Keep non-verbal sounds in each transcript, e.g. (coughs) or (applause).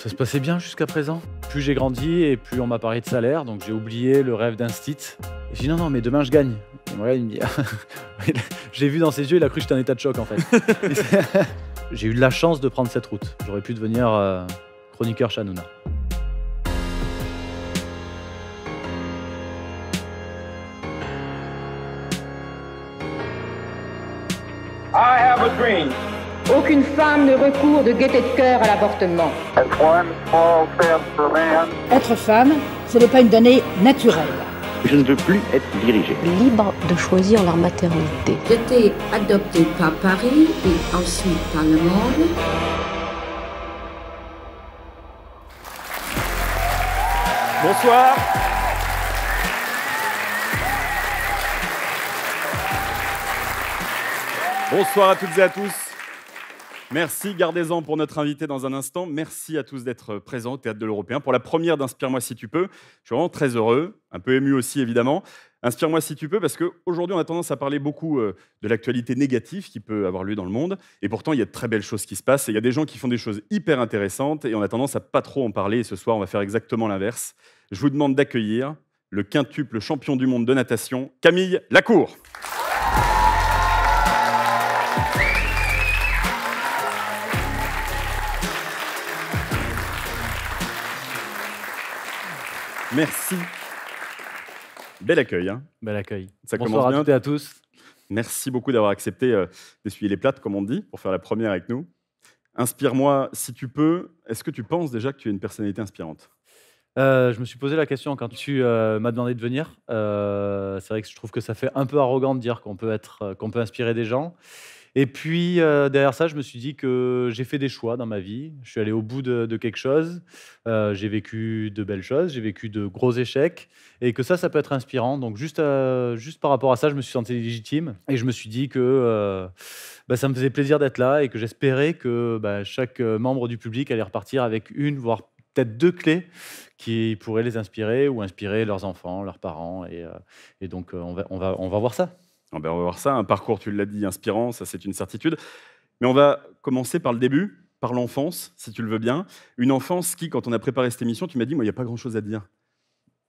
Ça se passait bien jusqu'à présent. Plus j'ai grandi et plus on m'a parlé de salaire, donc j'ai oublié le rêve d'un j'ai dit non, non, mais demain je gagne. Et il me dit, (laughs) j'ai vu dans ses yeux, il a cru que j'étais en état de choc en fait. (laughs) j'ai eu de la chance de prendre cette route. J'aurais pu devenir euh, chroniqueur Shanouna. I have a dream. Aucune femme ne recourt de gaieté de cœur à l'avortement. Être femme, ce n'est pas une donnée naturelle. Je ne veux plus être dirigée. Libre de choisir leur maternité. été adoptée par Paris et ensuite par le monde. Bonsoir. Bonsoir à toutes et à tous. Merci, gardez-en pour notre invité dans un instant. Merci à tous d'être présents au Théâtre de l'Européen pour la première d'Inspire-moi si tu peux. Je suis vraiment très heureux, un peu ému aussi évidemment. Inspire-moi si tu peux, parce qu'aujourd'hui, on a tendance à parler beaucoup euh, de l'actualité négative qui peut avoir lieu dans le monde. Et pourtant, il y a de très belles choses qui se passent. Et il y a des gens qui font des choses hyper intéressantes. Et on a tendance à pas trop en parler. Et ce soir, on va faire exactement l'inverse. Je vous demande d'accueillir le quintuple champion du monde de natation, Camille Lacour. Merci. Bel accueil. Hein. Bel accueil. Ça Bonsoir commence à toutes à tous. Merci beaucoup d'avoir accepté euh, d'essuyer les plates, comme on dit, pour faire la première avec nous. Inspire-moi si tu peux. Est-ce que tu penses déjà que tu es une personnalité inspirante euh, je me suis posé la question quand tu euh, m'as demandé de venir. c'est vrai que je trouve que ça fait un peu arrogant de dire qu'on peut, être, qu'on peut inspirer des gens. Et puis, euh, derrière ça, je me suis dit que j'ai fait des choix dans ma vie. Je suis allé au bout de, quelque chose. Euh, j'ai vécu de belles choses, j'ai vécu de gros échecs. Et que ça, ça peut être inspirant. Donc, juste, euh, juste par rapport à ça, je me suis senti légitime. Et je me suis dit que bah, ça me faisait plaisir d'être là et que j'espérais que bah, chaque membre du public allait repartir avec une, voire peut-être deux clés qui pourraient les inspirer ou inspirer leurs enfants, leurs parents. Et, et donc, on va, on, va, on va voir ça. Ah ben, on va voir ça, un parcours, tu l'as dit, inspirant, ça c'est une certitude. Mais on va commencer par le début, par l'enfance, si tu le veux bien. Une enfance qui, quand on a préparé cette émission, tu m'as dit, moi, il n'y a pas grand-chose à dire.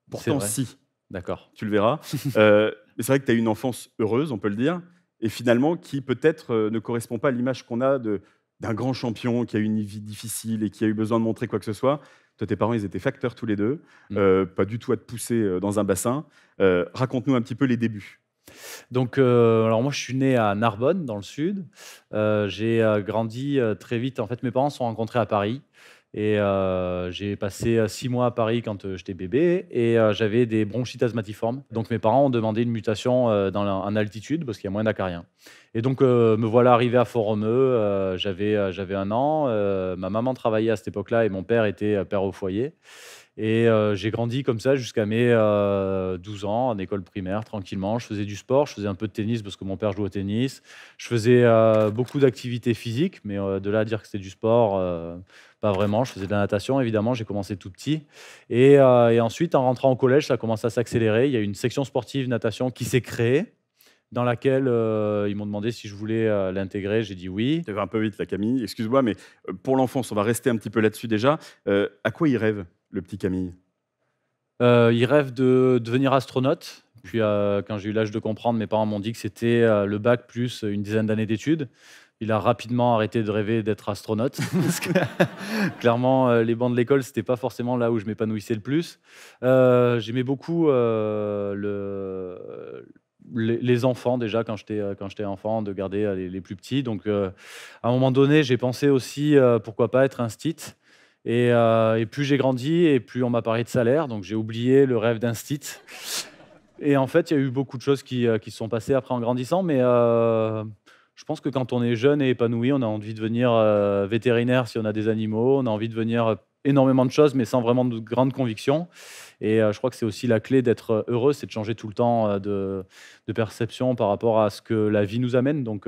Pourtant, si. D'accord. Tu le verras. (laughs) Euh, mais c'est vrai que tu as eu une enfance heureuse, on peut le dire, et finalement qui peut-être euh, ne correspond pas à l'image qu'on a d'un grand champion qui a eu une vie difficile et qui a eu besoin de montrer quoi que ce soit. Toi, tes parents, ils étaient facteurs tous les deux, mm. euh, pas du tout à te pousser dans un bassin. Raconte-nous un petit peu les débuts. Donc, euh, alors moi, je suis né à Narbonne, dans le sud. Euh, j'ai euh, grandi très vite. En fait, mes parents se sont rencontrés à Paris. Et j'ai passé six mois à Paris quand j'étais bébé et j'avais des bronchites asthmatiformes. Donc mes parents ont demandé une mutation dans en altitude parce qu'il y a moins d'acariens. Et donc me voilà arrivé à fort j'avais, j'avais un an. ma maman travaillait à cette époque-là et mon père était père au foyer. Et euh, j'ai grandi comme ça jusqu'à mes 12 euh, ans, en école primaire, tranquillement. Je faisais du sport, je faisais un peu de tennis parce que mon père joue au tennis. Je faisais euh, beaucoup d'activités physiques, mais de là à dire que c'était du sport, pas vraiment. Je faisais de la natation, évidemment, j'ai commencé tout petit. Et, ensuite, en rentrant au collège, ça a commencé à s'accélérer. Il y a une section sportive natation qui s'est créée dans laquelle ils m'ont demandé si je voulais l'intégrer. J'ai dit oui. Tu vas un peu vite, la Camille. Excuse-moi, mais pour l'enfance, on va rester un petit peu là-dessus déjà. à quoi ils rêvent le petit Camille euh, Il rêve de devenir astronaute. Puis euh, quand j'ai eu l'âge de comprendre, mes parents m'ont dit que c'était euh, le bac plus une dizaine d'années d'études. Il a rapidement arrêté de rêver d'être astronaute. (laughs) parce que, clairement, les bancs de l'école, c'était pas forcément là où je m'épanouissais le plus. J'aimais beaucoup les enfants déjà quand j'étais enfant de garder les, plus petits donc à un moment donné j'ai pensé aussi pourquoi pas être un stit euh, et, plus j'ai grandi et plus on m'a parlé de salaire, donc j'ai oublié le rêve d'un Et en fait, il y a eu beaucoup de choses qui, euh, qui se sont passées après en grandissant, mais euh, je pense que quand on est jeune et épanoui, on a envie de devenir vétérinaire si on a des animaux, on a envie de devenir énormément de choses, mais sans vraiment de grandes convictions. Et euh, je crois que c'est aussi la clé d'être euh, heureux, c'est de changer tout le temps euh, de, perception par rapport à ce que la vie nous amène. Donc,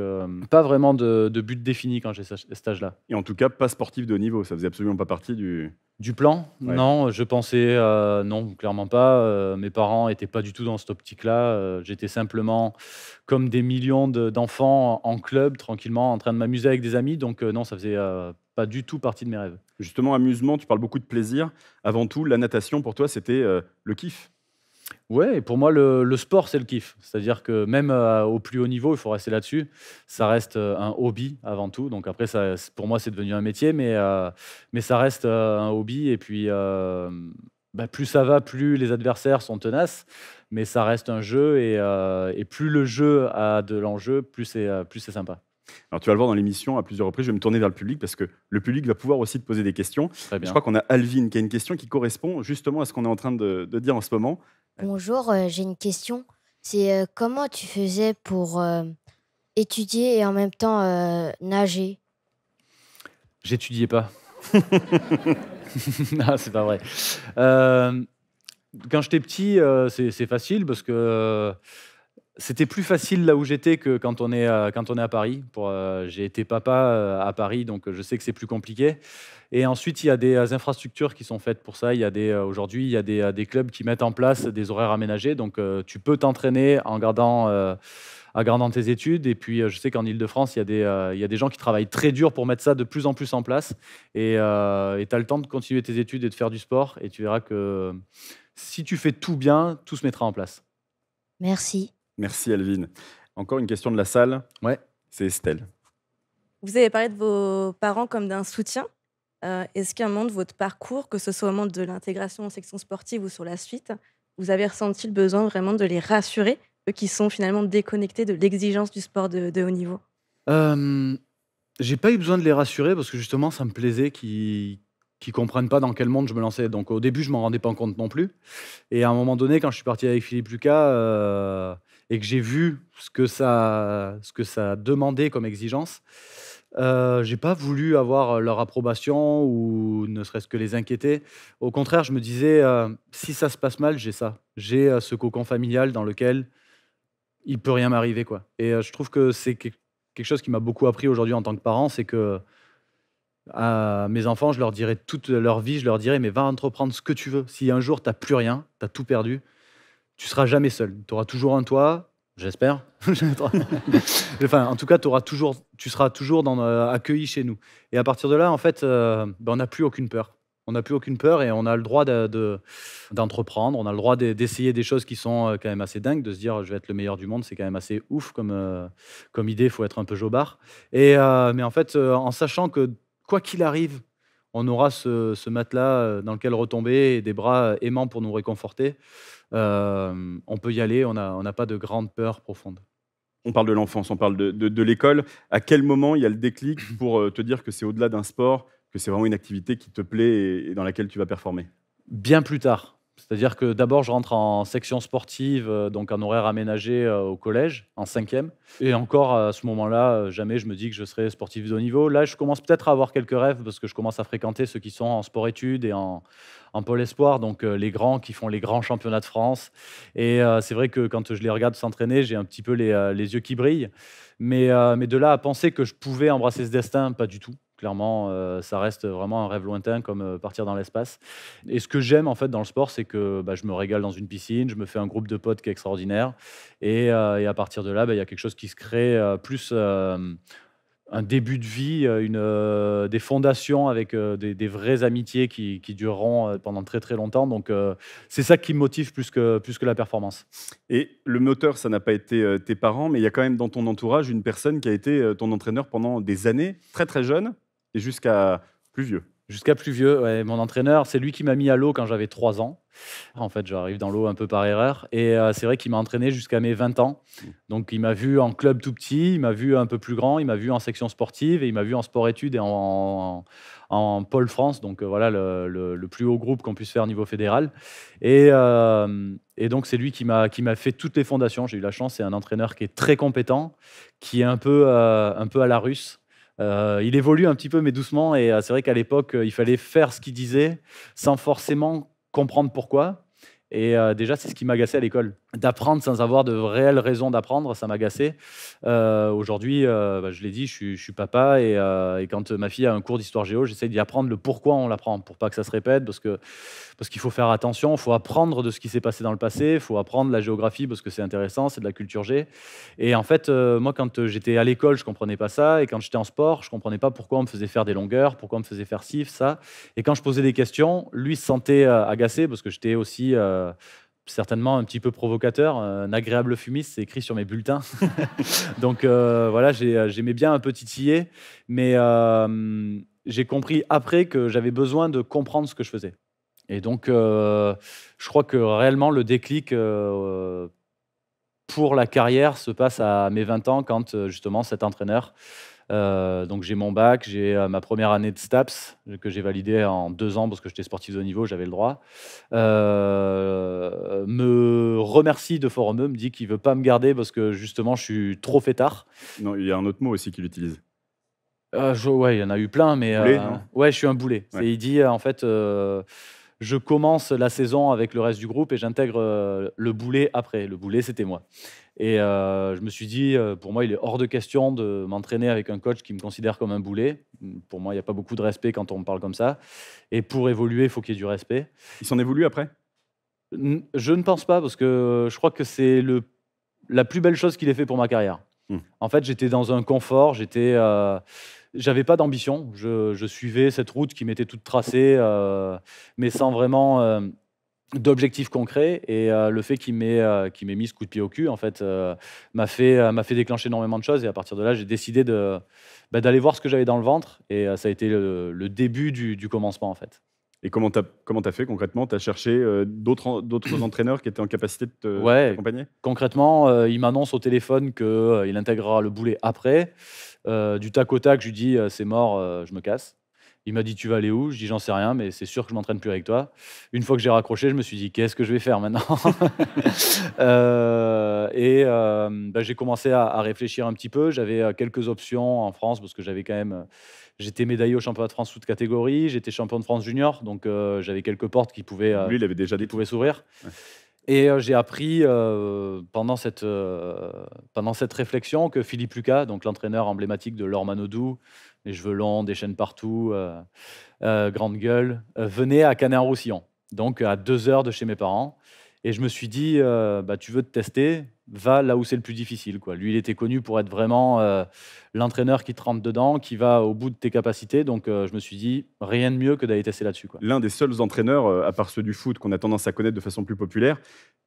pas vraiment de, but défini quand j'ai ce stage-là. Et en tout cas, pas sportif de haut niveau. Ça faisait absolument pas partie du. Du plan Non, je pensais non, clairement pas. mes parents n'étaient pas du tout dans cette optique-là. J'étais simplement comme des millions d'enfants en club, tranquillement, en train de m'amuser avec des amis. Donc non, ça faisait pas du tout partie de mes rêves. Justement, amusement, tu parles beaucoup de plaisir. Avant tout, la natation, pour toi, c'était euh, le kiff. Ouais, pour moi, le, sport, c'est le kiff. C'est-à-dire que même euh, au plus haut niveau, il faut rester là-dessus. Ça reste euh, un hobby avant tout. Donc après, ça, pour moi, c'est devenu un métier, mais, mais ça reste un hobby. Et puis, bah, plus ça va, plus les adversaires sont tenaces. Mais ça reste un jeu. Et, et plus le jeu a de l'enjeu, plus c'est sympa. Alors tu vas le voir dans l'émission à plusieurs reprises, je vais me tourner vers le public parce que le public va pouvoir aussi te poser des questions. Je crois qu'on a Alvin qui a une question qui correspond justement à ce qu'on est en train de, dire en ce moment. Bonjour, euh, j'ai une question. C'est euh, comment tu faisais pour euh, étudier et en même temps nager J'étudiais pas. (laughs) non, c'est pas vrai. quand j'étais petit, c'est facile parce que c'était plus facile là où j'étais que quand on est, quand on est à Paris. Euh, j'ai été papa euh, à Paris, donc euh, je sais que c'est plus compliqué. Et ensuite, il y a des infrastructures qui sont faites pour ça. Il y aujourd'hui, il y a des, clubs qui mettent en place des horaires aménagés. Donc, tu peux t'entraîner en gardant, en gardant tes études. Et puis, je sais qu'en Ile-de-France, il y, a des, il y a des gens qui travaillent très dur pour mettre ça de plus en plus en place. Et tu as le temps de continuer tes études et de faire du sport. Et tu verras que si tu fais tout bien, tout se mettra en place. Merci. Merci Alvin. Encore une question de la salle. Ouais. C'est Estelle. Vous avez parlé de vos parents comme d'un soutien. Euh, est-ce qu'à un moment de votre parcours, que ce soit au moment de l'intégration en section sportive ou sur la suite, vous avez ressenti le besoin vraiment de les rassurer, eux qui sont finalement déconnectés de l'exigence du sport de, haut niveau euh, J'ai pas eu besoin de les rassurer parce que justement, ça me plaisait qu'ils ne comprennent pas dans quel monde je me lançais. Donc au début, je m'en rendais pas compte non plus. Et à un moment donné, quand je suis parti avec Philippe Lucas, euh, et que j'ai vu ce que ça, ce que ça demandait comme exigence, euh, j'ai pas voulu avoir leur approbation ou ne serait-ce que les inquiéter. Au contraire, je me disais, euh, si ça se passe mal, j'ai ça. J'ai euh, ce cocon familial dans lequel il peut rien m'arriver. quoi. Et euh, je trouve que c'est quelque chose qui m'a beaucoup appris aujourd'hui en tant que parent, c'est que à mes enfants, je leur dirais toute leur vie, je leur dirais, mais va entreprendre ce que tu veux. Si un jour, tu n'as plus rien, tu as tout perdu, tu seras jamais seul. Tu auras toujours un toit, j'espère. (laughs) (laughs) enfin, en tout cas, auras toujours, tu seras toujours dans, euh, accueilli chez nous. Et à partir de là, en fait, euh, ben, on n'a plus aucune peur. On n'a plus aucune peur et on a le droit d'entreprendre, de, on a le droit d'essayer des choses qui sont euh, quand même assez dingues, de se dire je vais être le meilleur du monde, c'est quand même assez ouf comme, comme idée, il faut être un peu jobard. Et, mais en fait, en sachant que quoi qu'il arrive, on aura ce, ce matelas dans lequel retomber des bras aimants pour nous réconforter, on peut y aller, on n'a pas de grande peur profonde. On parle de l'enfance, on parle de, l'école. À quel moment il y a le déclic (clears throat) pour euh, te dire que c'est au-delà d'un sport, que c'est vraiment une activité qui te plaît et dans laquelle tu vas performer Bien plus tard. C'est-à-dire que d'abord, je rentre en section sportive, euh, donc en horaire aménagé euh, au collège, en cinquième. Et encore, à ce moment-là, euh, jamais je me dis que je serai sportif de haut niveau. Là, je commence peut-être à avoir quelques rêves parce que je commence à fréquenter ceux qui sont en sport-études et en, pôle espoir, donc les grands qui font les grands championnats de France. Et c'est vrai que quand je les regarde s'entraîner, j'ai un petit peu les, yeux qui brillent. mais de là à penser que je pouvais embrasser ce destin, pas du tout clairement, euh, ça reste vraiment un rêve lointain comme euh, partir dans l'espace. Et ce que j'aime en fait dans le sport, c'est que bah, je me régale dans une piscine, je me fais un groupe de potes qui est extraordinaire. Et, euh, et à partir de là, bah, il y a quelque chose qui se crée plus un début de vie, une, des fondations avec des, vraies amitiés qui, dureront pendant très très longtemps. Donc c'est ça qui me motive plus que, plus que la performance. Et le moteur, ça n'a pas été tes parents, mais il y a quand même dans ton entourage une personne qui a été ton entraîneur pendant des années, très très jeune jusqu'à plus vieux. Jusqu'à plus vieux, mon entraîneur, c'est lui qui m'a mis à l'eau quand j'avais 3 ans. En fait, j'arrive dans l'eau un peu par erreur. Et euh, c'est vrai qu'il m'a entraîné jusqu'à mes 20 ans. Mm. Donc, il m'a vu en club tout petit, il m'a vu un peu plus grand, il m'a vu en section sportive et il m'a vu en sport-études et en, en, Pôle France. Donc, euh, voilà le, plus haut groupe qu'on puisse faire au niveau fédéral. Et, euh, donc, c'est lui qui m'a fait toutes les fondations. J'ai eu la chance, c'est un entraîneur qui est très compétent, qui est un peu, un peu à la russe. Euh, il évolue un petit peu, mais doucement. Et euh, c'est vrai qu'à l'époque, euh, il fallait faire ce qu'il disait sans forcément comprendre pourquoi. Et déjà, c'est ce qui m'agaçait à l'école d'apprendre sans avoir de réelles raisons d'apprendre, ça m'agaçait. Euh, aujourd'hui, euh, bah, je l'ai dit, je suis, papa euh, et, quand ma fille a un cours d'histoire géo, j'essaie d'y apprendre le pourquoi on l'apprend, pour pas que ça se répète, parce que parce qu'il faut faire attention, il faut apprendre de ce qui s'est passé dans le passé, il faut apprendre la géographie parce que c'est intéressant, c'est de la culture G. Et en fait, moi, quand j'étais à l'école, je comprenais pas ça, et quand j'étais en sport, je comprenais pas pourquoi on me faisait faire des longueurs, pourquoi on me faisait faire ci, ça. Et quand je posais des questions, lui se sentait agacé parce que j'étais aussi certainement un petit peu provocateur. Un agréable fumiste, c'est écrit sur mes bulletins. (laughs) Donc euh, voilà, euh, j'aimais bien un petit titiller, mais euh, j'ai compris après que j'avais besoin de comprendre ce que je faisais. Et donc, je crois que réellement, le déclic pour la carrière se passe à mes 20 ans, quand justement cet entraîneur euh, donc j'ai mon bac, j'ai euh, ma première année de STAPS que j'ai validée en deux ans parce que j'étais sportif de haut niveau, j'avais le droit. Euh, me remercie de Forum E, me dit qu'il veut pas me garder parce que justement je suis trop fêtard. Non, il y a un autre mot aussi qu'il utilise. ouais, il y en a eu plein, mais ouais, je suis un boulet. il dit en fait. je commence la saison avec le reste du groupe et j'intègre le boulet après. Le boulet, c'était moi. Et euh, je me suis dit, euh, pour moi, il est hors de question de m'entraîner avec un coach qui me considère comme un boulet. Pour moi, il n'y a pas beaucoup de respect quand on me parle comme ça. Et pour évoluer, il faut qu'il y ait du respect. Il s'en évolue après Je ne pense pas, parce que euh, je crois que c'est la plus belle chose qu'il ait fait pour ma carrière. Hmm. En fait, j'étais dans un confort, j'étais, j'avais pas d'ambition. Je, je, suivais cette route qui m'était toute tracée, mais sans vraiment d'objectifs concrets et euh, le fait euh, qu'il m'ait mis ce coup de pied au cul en fait euh, m'a fait m'a fait déclencher énormément de choses et à partir de là j'ai décidé bah, d'aller voir ce que j'avais dans le ventre et ça a été le, début du, commencement en fait et comment t'as comment as fait concrètement Tu as cherché d'autres d'autres (clears throat) entraîneurs qui étaient en capacité de t'accompagner ouais, Concrètement, il m'annonce au téléphone que il intégrera le boulet après. du tac au tac, je lui dis c'est mort, je me casse. Il m'a dit Tu vas aller où Je dis J'en sais rien, mais c'est sûr que je m'entraîne plus avec toi. Une fois que j'ai raccroché, je me suis dit Qu'est-ce que je vais faire maintenant (laughs) euh, Et euh, bah, j'ai commencé à, réfléchir un petit peu. J'avais euh, quelques options en France parce que j'avais quand même. J'étais médaillé au championnat de France toute catégorie, j'étais champion de France junior, donc j'avais quelques portes qui pouvaient. Lui, il avait déjà des pouvaient s'ouvrir. Et j'ai appris pendant, cette, pendant cette réflexion que Philippe Lucas, donc l'entraîneur emblématique de l'Ormanodou, les cheveux longs, des chaînes partout, euh, euh, grande gueule, euh, Venez à Canet-en-Roussillon, donc à deux heures de chez mes parents. Et je me suis dit, euh, bah, tu veux te tester, va là où c'est le plus difficile. Quoi. Lui, il était connu pour être vraiment euh, l'entraîneur qui te rentre dedans, qui va au bout de tes capacités. Donc, euh, je me suis dit, rien de mieux que d'aller tester là-dessus. L'un des seuls entraîneurs, à part ceux du foot, qu'on a tendance à connaître de façon plus populaire,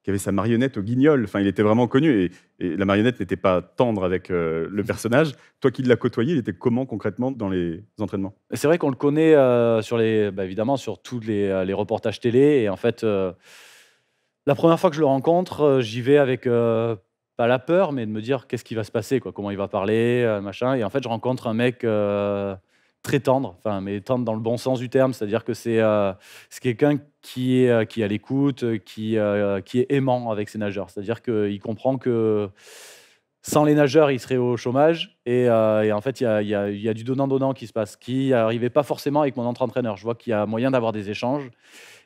qui avait sa marionnette au guignol. Enfin, il était vraiment connu et, la marionnette n'était pas tendre avec le personnage. Toi qui l'as côtoyé, il était comment concrètement dans les entraînements C'est vrai qu'on le connaît sur les, bah, évidemment sur tous les, les, reportages télé et en fait la première fois que je le rencontre, euh, j'y vais avec euh, pas la peur, mais de me dire qu'est-ce qui va se passer, quoi, comment il va parler, euh, machin. Et en fait, je rencontre un mec très tendre, enfin, mais tendre dans le bon sens du terme, c'est-à-dire que c'est quelqu'un qui est, qui a à l'écoute, qui, qui est aimant avec ses nageurs. C'est-à-dire qu'il comprend que sans les nageurs, il serait au chômage. Et, en fait, il y a, y a, du donnant-donnant qui se passe, qui n'arrivait pas forcément avec mon entre-entraîneur. Je vois qu'il y a moyen d'avoir des échanges.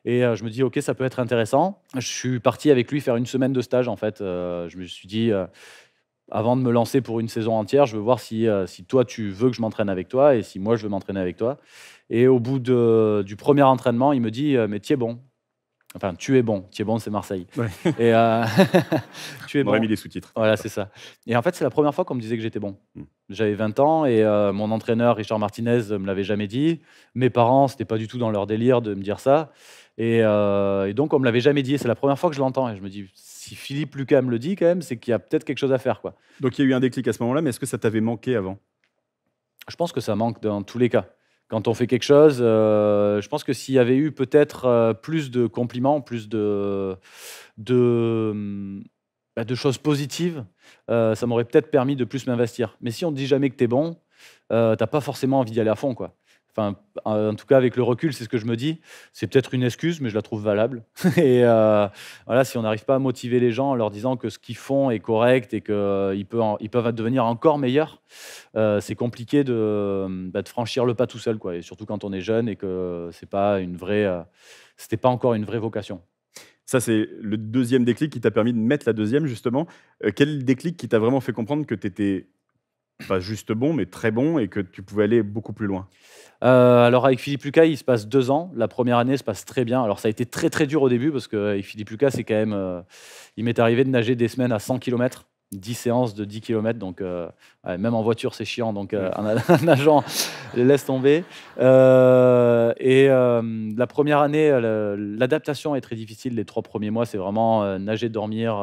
Et euh, je me dis, OK, ça peut être intéressant. Je suis parti avec lui faire une semaine de stage, en fait. Euh, je me suis dit, euh, avant de me lancer pour une saison entière, je veux voir si, si toi, tu veux que je m'entraîne avec toi et si moi, je veux m'entraîner avec toi. Et au bout de, du premier entraînement, il me dit, mais tu es bon. Enfin, tu es bon. (laughs) Tu es bon, c'est Marseille. Et tu es bon. On aurait mis les sous-titres. Voilà, c'est ça. Et en fait, c'est la première fois qu'on me disait que j'étais bon. Hmm. J'avais 20 ans et mon entraîneur, Richard Martinez, me l'avait jamais dit. Mes parents, c'était pas du tout dans leur délire de me dire ça. Euh, et, donc, on me l'avait jamais dit. C'est la première fois que je l'entends. Et je me dis, si Philippe Lucas me le dit, quand même, c'est qu'il y a peut-être quelque chose à faire. Quoi. Donc, il y a eu un déclic à ce moment-là, mais est-ce que ça t'avait manqué avant Je pense que ça manque dans tous les cas. Quand on fait quelque chose, euh, je pense que s'il y avait eu peut-être euh, plus de compliments, plus de, de, bah, de choses positives, ça m'aurait peut-être permis de plus m'investir. Mais si on ne dit jamais que tu es bon, t'as pas forcément envie d'y aller à fond. quoi. Enfin, en tout cas, avec le recul, c'est ce que je me dis. C'est peut-être une excuse, mais je la trouve valable. (laughs) et euh, voilà, si on n'arrive pas à motiver les gens en leur disant que ce qu'ils font est correct et qu'ils peuvent, peuvent devenir encore meilleurs, euh, c'est compliqué bah, de, franchir le pas tout seul, quoi. Et surtout quand on est jeune et que c'est pas une vraie, euh, c'était pas encore une vraie vocation. Ça, c'est le deuxième déclic qui t'a permis de mettre la deuxième, justement. quel déclic qui t'a vraiment fait comprendre que tu étais pas juste bon, mais très bon et que tu pouvais aller beaucoup plus loin euh, Alors, avec Philippe Lucas, il se passe deux ans. La première année se passe très bien. Alors, ça a été très, très dur au début parce que Philippe Lucas, c'est quand même. Euh, il m'est arrivé de nager des semaines à 100 km 10 séances de 10 km. Donc, euh, même en voiture, c'est chiant. Donc, euh, (laughs) un, agent laisse tomber. Euh, et la première année, l'adaptation est très difficile. Les trois premiers mois, c'est vraiment nager, dormir,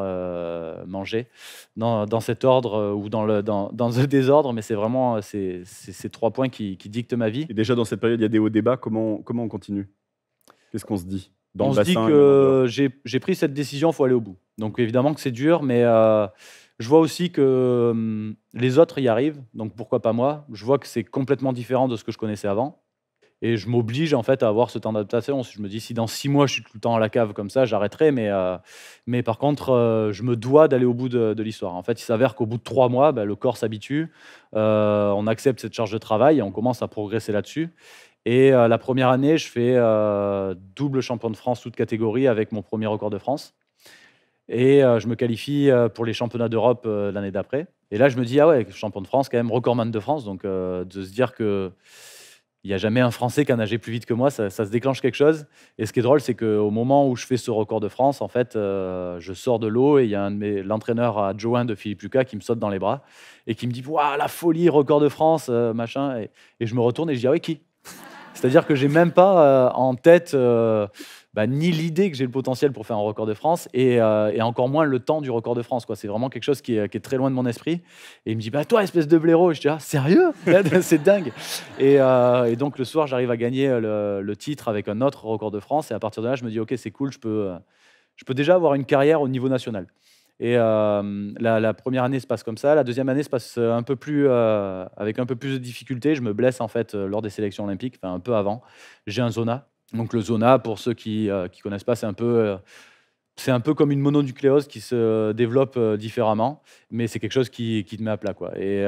manger. Dans, cet ordre ou dans le, dans, dans désordre, mais c'est vraiment ces, trois points qui, qui, dictent ma vie. Et déjà, dans cette période, il y a des hauts débats. Comment, comment on continue Qu'est-ce qu'on se dit On se dit que j'ai pris cette décision, il faut aller au bout. Donc, évidemment que c'est dur, mais. Je vois aussi que hum, les autres y arrivent, donc pourquoi pas moi Je vois que c'est complètement différent de ce que je connaissais avant. Et je m'oblige en fait à avoir ce temps d'adaptation. Je me dis, si dans six mois je suis tout le temps à la cave comme ça, j'arrêterai. Mais, euh, mais par contre, euh, je me dois d'aller au bout de, l'histoire. En fait, il s'avère qu'au bout de trois mois, bah, le corps s'habitue, euh, on accepte cette charge de travail et on commence à progresser là-dessus. Et la première année, je fais double champion de France toute catégorie avec mon premier record de France. Et euh, je me qualifie euh, pour les championnats d'Europe euh, l'année d'après. Et là, je me dis, ah ouais, champion de France, quand même, recordman de France. Donc, de se dire qu'il n'y a jamais un Français qui a nagé plus vite que moi, ça, se déclenche quelque chose. Et ce qui est drôle, c'est qu'au moment où je fais ce record de France, en fait, je sors de l'eau et il y a l'entraîneur à de Philippe Lucas qui me saute dans les bras et qui me dit Waouh, la folie, record de France, machin. Et, je me retourne et je dis Ah ouais, qui C'est-à-dire que j'ai même pas en tête bah, ni l'idée que j'ai le potentiel pour faire un record de France et, euh, encore moins le temps du record de France. C'est vraiment quelque chose qui est, très loin de mon esprit. Et il me dit Bah, toi, espèce de blaireau Je dis ah, sérieux (laughs) C'est dingue euh, et, donc, le soir, j'arrive à gagner le, titre avec un autre record de France. Et à partir de là, je me dis Ok, c'est cool, je peux, je peux déjà avoir une carrière au niveau national. Et euh, la, première année se passe comme ça. La deuxième année se passe un peu plus, avec un peu plus de difficultés. Je me blesse en fait lors des sélections olympiques, un peu avant. J'ai un zona donc le zona, pour ceux qui ne euh, connaissent pas, c'est un peu euh, c'est un peu comme une mononucléose qui se développe euh, différemment, mais c'est quelque chose qui, te met à plat. Quoi. Et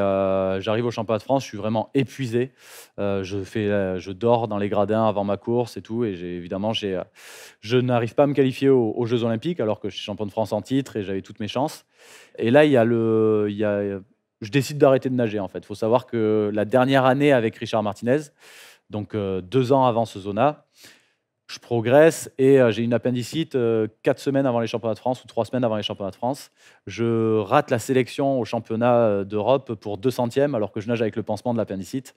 j'arrive au championnat de France, je suis vraiment épuisé. je, dors dans les gradins avant ma course et tout. Et évidemment, je n'arrive pas à me qualifier aux, Jeux Olympiques, alors que je suis champion de France en titre et j'avais toutes mes chances. Et là, il y a le. y a, je décide d'arrêter de nager, en fait. Il faut savoir que la dernière année avec Richard Martinez, donc euh, deux ans avant ce zona. Je progresse et euh, j'ai une appendicite euh, quatre semaines avant les championnats de France ou trois semaines avant les championnats de France. Je rate la sélection au championnat d'Europe pour deux centièmes alors que je nage avec le pansement de l'appendicite.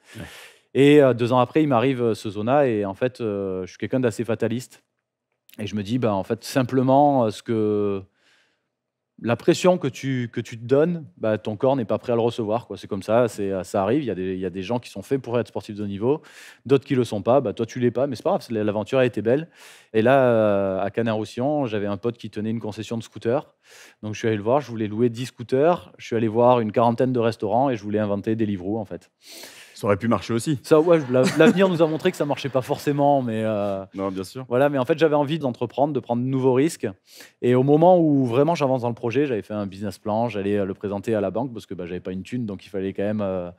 Et deux ans après, il m'arrive ce zona et en fait, je suis quelqu'un d'assez fataliste. Et je me dis, bah en fait, simplement, ce que, la pression que tu, que tu te donnes, bah, ton corps n'est pas prêt à le recevoir. Quoi. C'est comme ça, c'est, ça arrive. Il y, a des, il y a des gens qui sont faits pour être sportifs de haut niveau, d'autres qui le sont pas. Bah, toi, tu l'es pas, mais c'est pas grave, l'aventure a été belle. Et là, euh, à Canard-Roussillon, j'avais un pote qui tenait une concession de scooters. Donc, je suis allé le voir, je voulais louer 10 scooters. Je suis allé voir une quarantaine de restaurants et je voulais inventer des livres en fait. Ça aurait pu marcher aussi. Ça, l'avenir nous a montré que ça marchait pas forcément, mais euh, non, bien sûr. Voilà, mais en fait, j'avais envie d'entreprendre, de prendre de nouveaux risques. Et au moment où vraiment j'avance dans le projet, j'avais fait un business plan, j'allais euh, le présenter à la banque parce que bah, j'avais pas une thune, donc il fallait quand même, euh,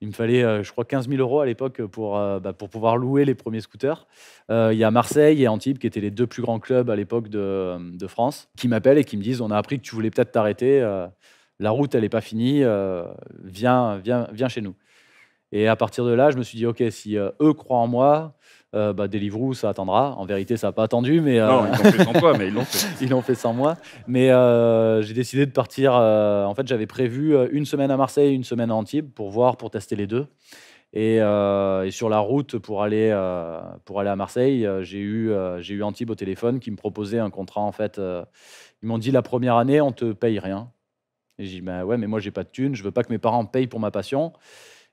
il me fallait, je crois, 15 000 euros à l'époque pour bah, pour pouvoir louer les premiers scooters. Il y a Marseille et Antibes qui étaient les deux plus grands clubs à l'époque de, France, qui m'appellent et qui me disent, on a appris que tu voulais peut-être t'arrêter. la route, elle n'est pas finie. viens, viens, viens chez nous. Et à partir de là, je me suis dit, OK, si euh, eux croient en moi, euh, bah, ça attendra. En vérité, ça n'a pas attendu, mais... Euh, non, ils l'ont fait sans toi, mais ils l'ont fait. (laughs) sans moi. Mais euh, j'ai décidé de partir... en fait, j'avais prévu une semaine à Marseille, et une semaine à Antibes pour voir, pour tester les deux. Et, sur la route pour aller, pour aller à Marseille, j'ai eu, j'ai eu Antibes au téléphone qui me proposait un contrat, en fait. ils m'ont dit, la première année, on te paye rien. Et j'ai dit, ben ouais, mais moi, j'ai pas de thunes, je veux pas que mes parents payent pour ma passion.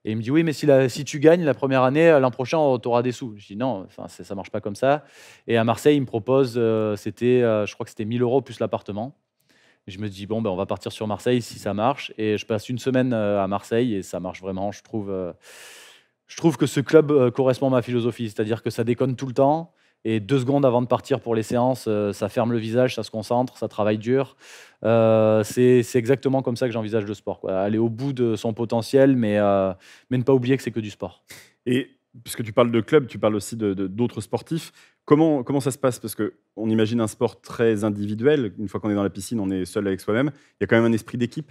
Et il me dit oui, mais si, tu gagnes la première année, euh, l'an prochain, tu auras des sous. Je dis non, ça ça marche pas comme ça. Et à Marseille, il me propose, euh, c'était, euh, je crois que c'était 1000 euros plus l'appartement. Je me dis bon, ben, on va partir sur Marseille si ça marche. Et je passe une semaine à Marseille et ça marche vraiment. Je trouve, je trouve que ce club correspond à ma philosophie, c'est-à-dire que ça déconne tout le temps. Et deux secondes avant de partir pour les séances, euh, ça ferme le visage, ça se concentre, ça travaille dur. Euh, c'est exactement comme ça que j'envisage le sport. Aller au bout de son potentiel, euh, mais, ne pas oublier que c'est que du sport. Et puisque tu parles de club, tu parles aussi d'autres de, d'autres sportifs. Comment, comment ça se passe Parce qu'on imagine un sport très individuel. Une fois qu'on est dans la piscine, on est seul avec soi-même. Il y a quand même un esprit d'équipe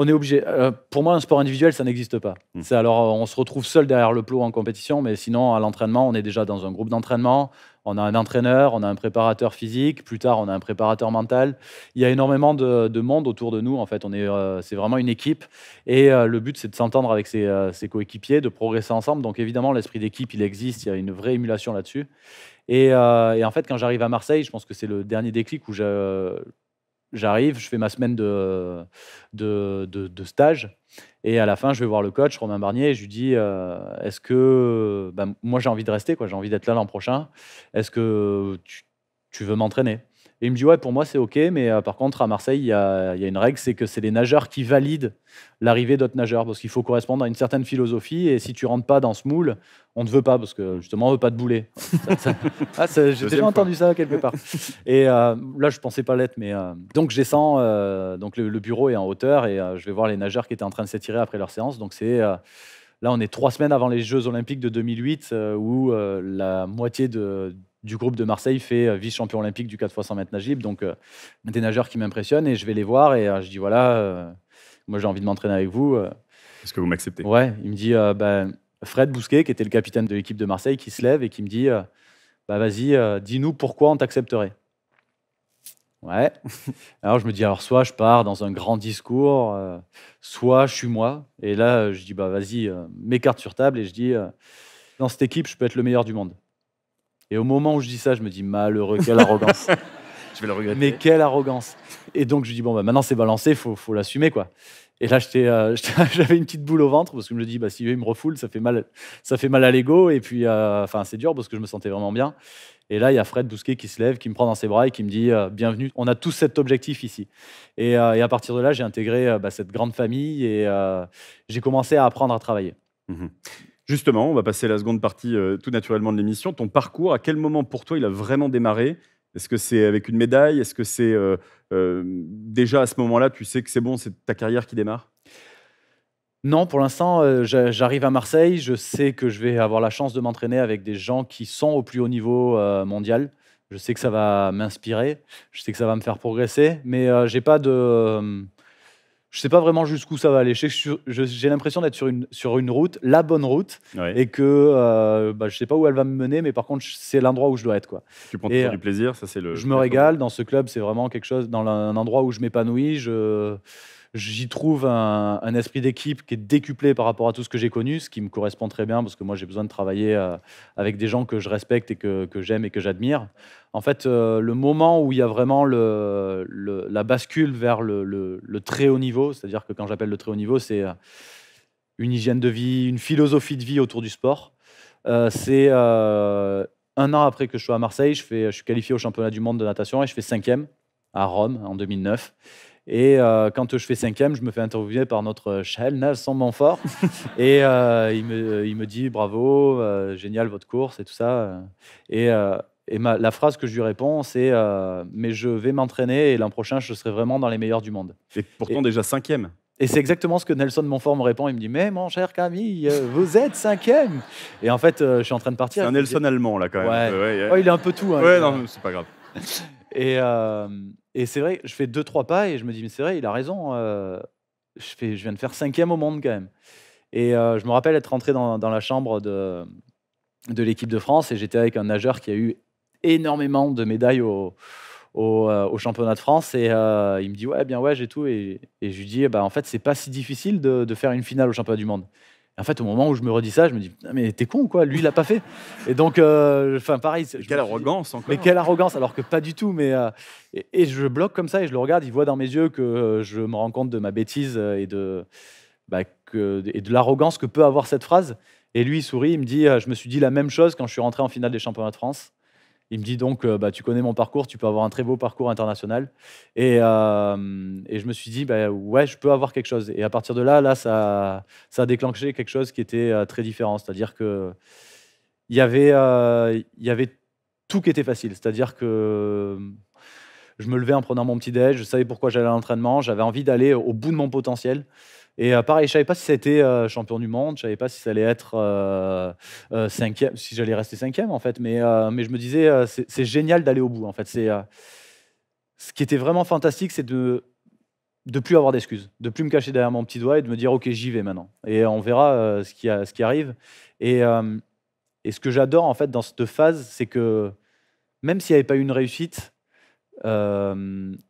on est obligé. Euh, pour moi, un sport individuel, ça n'existe pas. Hmm. C'est alors on se retrouve seul derrière le plot en compétition, mais sinon à l'entraînement, on est déjà dans un groupe d'entraînement. On a un entraîneur, on a un préparateur physique. Plus tard, on a un préparateur mental. Il y a énormément de, monde autour de nous. En fait, on est, euh, c'est vraiment une équipe. Et euh, le but, c'est de s'entendre avec ses, coéquipiers, de progresser ensemble. Donc évidemment, l'esprit d'équipe, il existe. Il y a une vraie émulation là-dessus. Et, et, en fait, quand j'arrive à Marseille, je pense que c'est le dernier déclic où je, j'arrive, je fais ma semaine de, de, stage. Et à la fin, je vais voir le coach, Romain Barnier, et je lui dis euh, Est-ce que. Bah, moi, j'ai envie de rester, quoi. j'ai envie d'être là l'an prochain. Est-ce que tu veux m'entraîner et il me dit, ouais, pour moi, c'est OK, mais euh, par contre, à Marseille, il y a, y a une règle, c'est que c'est les nageurs qui valident l'arrivée d'autres nageurs, parce qu'il faut correspondre à une certaine philosophie, et si tu rentres pas dans ce moule, on ne veut pas, parce que justement, on veut pas de bouler. (laughs) Ah, j'ai déjà entendu ça quelque part. Et euh, là, je pensais pas l'être, mais... Euh, donc, je descends, donc le, bureau est en hauteur, et je vais voir les nageurs qui étaient en train de s'étirer après leur séance, donc c'est... Là, on est trois semaines avant les Jeux Olympiques de 2008, où la moitié de, du groupe de Marseille fait euh, vice-champion olympique du 4 x 100 m nagib. Donc, euh, des nageurs qui m'impressionnent et je vais les voir et euh, je dis voilà, moi j'ai envie de m'entraîner avec vous. Est-ce que vous m'acceptez Ouais, il me dit ben, Fred Bousquet, qui était le capitaine de l'équipe de Marseille, qui se lève et qui me dit bah, vas-y, dis-nous pourquoi on t'accepterait. Ouais. (laughs) Alors je me dis alors soit je pars dans un grand discours, soit je suis moi. Et là, je dis bah vas-y, mes cartes sur table et je dis dans cette équipe, je peux être le meilleur du monde. Et au moment où je dis ça, je me dis malheureux, quelle arrogance. (laughs) je vais le regretter. Mais quelle arrogance. Et donc je dis bon, bah, maintenant c'est balancé, faut, faut l'assumer quoi. Et là, euh, (laughs) j'avais une petite boule au ventre parce que je me dis, bah, si il me refoule, ça fait mal, ça fait mal à l'ego. Et puis, euh, enfin, c'est dur parce que je me sentais vraiment bien. Et là, il y a Fred Bousquet qui se lève, qui me prend dans ses bras et qui me dit euh, Bienvenue, on a tous cet objectif ici. Et, à partir de là, j'ai intégré bah, cette grande famille et j'ai commencé à apprendre à travailler. Mmh Justement, on va passer la seconde partie euh, tout naturellement de l'émission. Ton parcours, à quel moment pour toi il a vraiment démarré Est-ce que c'est avec une médaille Est-ce que c'est euh, euh, déjà à ce moment-là, tu sais que c'est bon, c'est ta carrière qui démarre non, pour l'instant, j'arrive à Marseille. Je sais que je vais avoir la chance de m'entraîner avec des gens qui sont au plus haut niveau mondial. Je sais que ça va m'inspirer. Je sais que ça va me faire progresser. Mais j'ai pas de je sais pas vraiment jusqu'où ça va aller. J'ai l'impression d'être sur une, sur une route, la bonne route, et que je euh, ne bah, je sais pas où elle va me mener, mais par contre, c'est l'endroit où je dois être. Quoi. Tu prends euh, du plaisir, ça c'est le. Je me régale. Dans ce club, c'est vraiment quelque chose, dans un endroit où je m'épanouis. Je J'y trouve un, esprit d'équipe qui est décuplé par rapport à tout ce que j'ai connu, ce qui me correspond très bien parce que moi j'ai besoin de travailler euh, avec des gens que je respecte et que, j'aime et que j'admire. En fait, euh, le moment où il y a vraiment la bascule vers le, très haut niveau, c'est-à-dire que quand j'appelle le très haut niveau, c'est euh, une hygiène de vie, une philosophie de vie autour du sport. c'est un an après que je sois à Marseille, je, je suis qualifié au championnat du monde de natation et je fais cinquième à Rome en 2009. Et euh, quand je fais cinquième, je me fais interviewer par notre Shell, euh, Nelson Monfort. (laughs) et euh, il, me, dit bravo, génial votre course et tout ça. Et, la phrase que je lui réponds, c'est mais je vais m'entraîner et l'an prochain, je serai vraiment dans les meilleurs du monde. Et pourtant déjà cinquième. Et c'est exactement ce que Nelson Monfort me répond. Il me dit Mais mon cher Camille, vous êtes cinquième Et en fait, je suis en train de partir. C'est un Nelson allemand, là, quand même. il est un peu tout. Hein. ouais, non, c'est pas grave. Et, et c'est vrai, je fais deux, trois pas et je me dis, mais c'est vrai, il a raison. Euh, je, fais, je viens de faire cinquième au monde quand même. Et euh, je me rappelle être rentré dans, la chambre de, de l'équipe de France et j'étais avec un nageur qui a eu énormément de médailles au, au, euh, championnat de France. Et il me dit, ouais, bien, ouais, j'ai tout. Et, et, je lui dis, bah, en fait, c'est pas si difficile de, de faire une finale au championnat du monde. En fait, au moment où je me redis ça, je me dis, ah, mais t'es con ou quoi Lui, il l'a pas fait. Et donc, euh, enfin, pareil. quelle arrogance encore. Mais quelle arrogance, alors que pas du tout. Mais euh, et, je bloque comme ça et je le regarde. Il voit dans mes yeux que euh, je me rends compte de ma bêtise et de, bah, et de l'arrogance que peut avoir cette phrase. Et lui, il sourit, il me dit, je me suis dit la même chose quand je suis rentré en finale des championnats de France. Il me dit donc, euh, bah, tu connais mon parcours, tu peux avoir un très beau parcours international. Et, euh, et je me suis dit, bah, ouais, je peux avoir quelque chose. Et à partir de là, là, ça, ça a déclenché quelque chose qui était euh, très différent. C'est-à-dire que il y avait, il y avait tout qui était facile. C'est-à-dire que je me levais en prenant mon petit déj, je savais pourquoi j'allais à l'entraînement, j'avais envie d'aller au bout de mon potentiel. Et euh, pareil, je ne savais pas si ça a été euh, champion du monde, je ne savais pas si ça allait être euh, cinquième, si j'allais rester cinquième en fait. Mais, mais je me disais, c'est génial d'aller au bout en fait. ce qui était vraiment fantastique, c'est de ne plus avoir d'excuses, de plus me cacher derrière mon petit doigt et de me dire ok j'y vais maintenant et on verra ce, qui ce qui arrive et, ce que j'adore en fait dans cette phase c'est que même s'il n'y avait pas eu une réussite ça,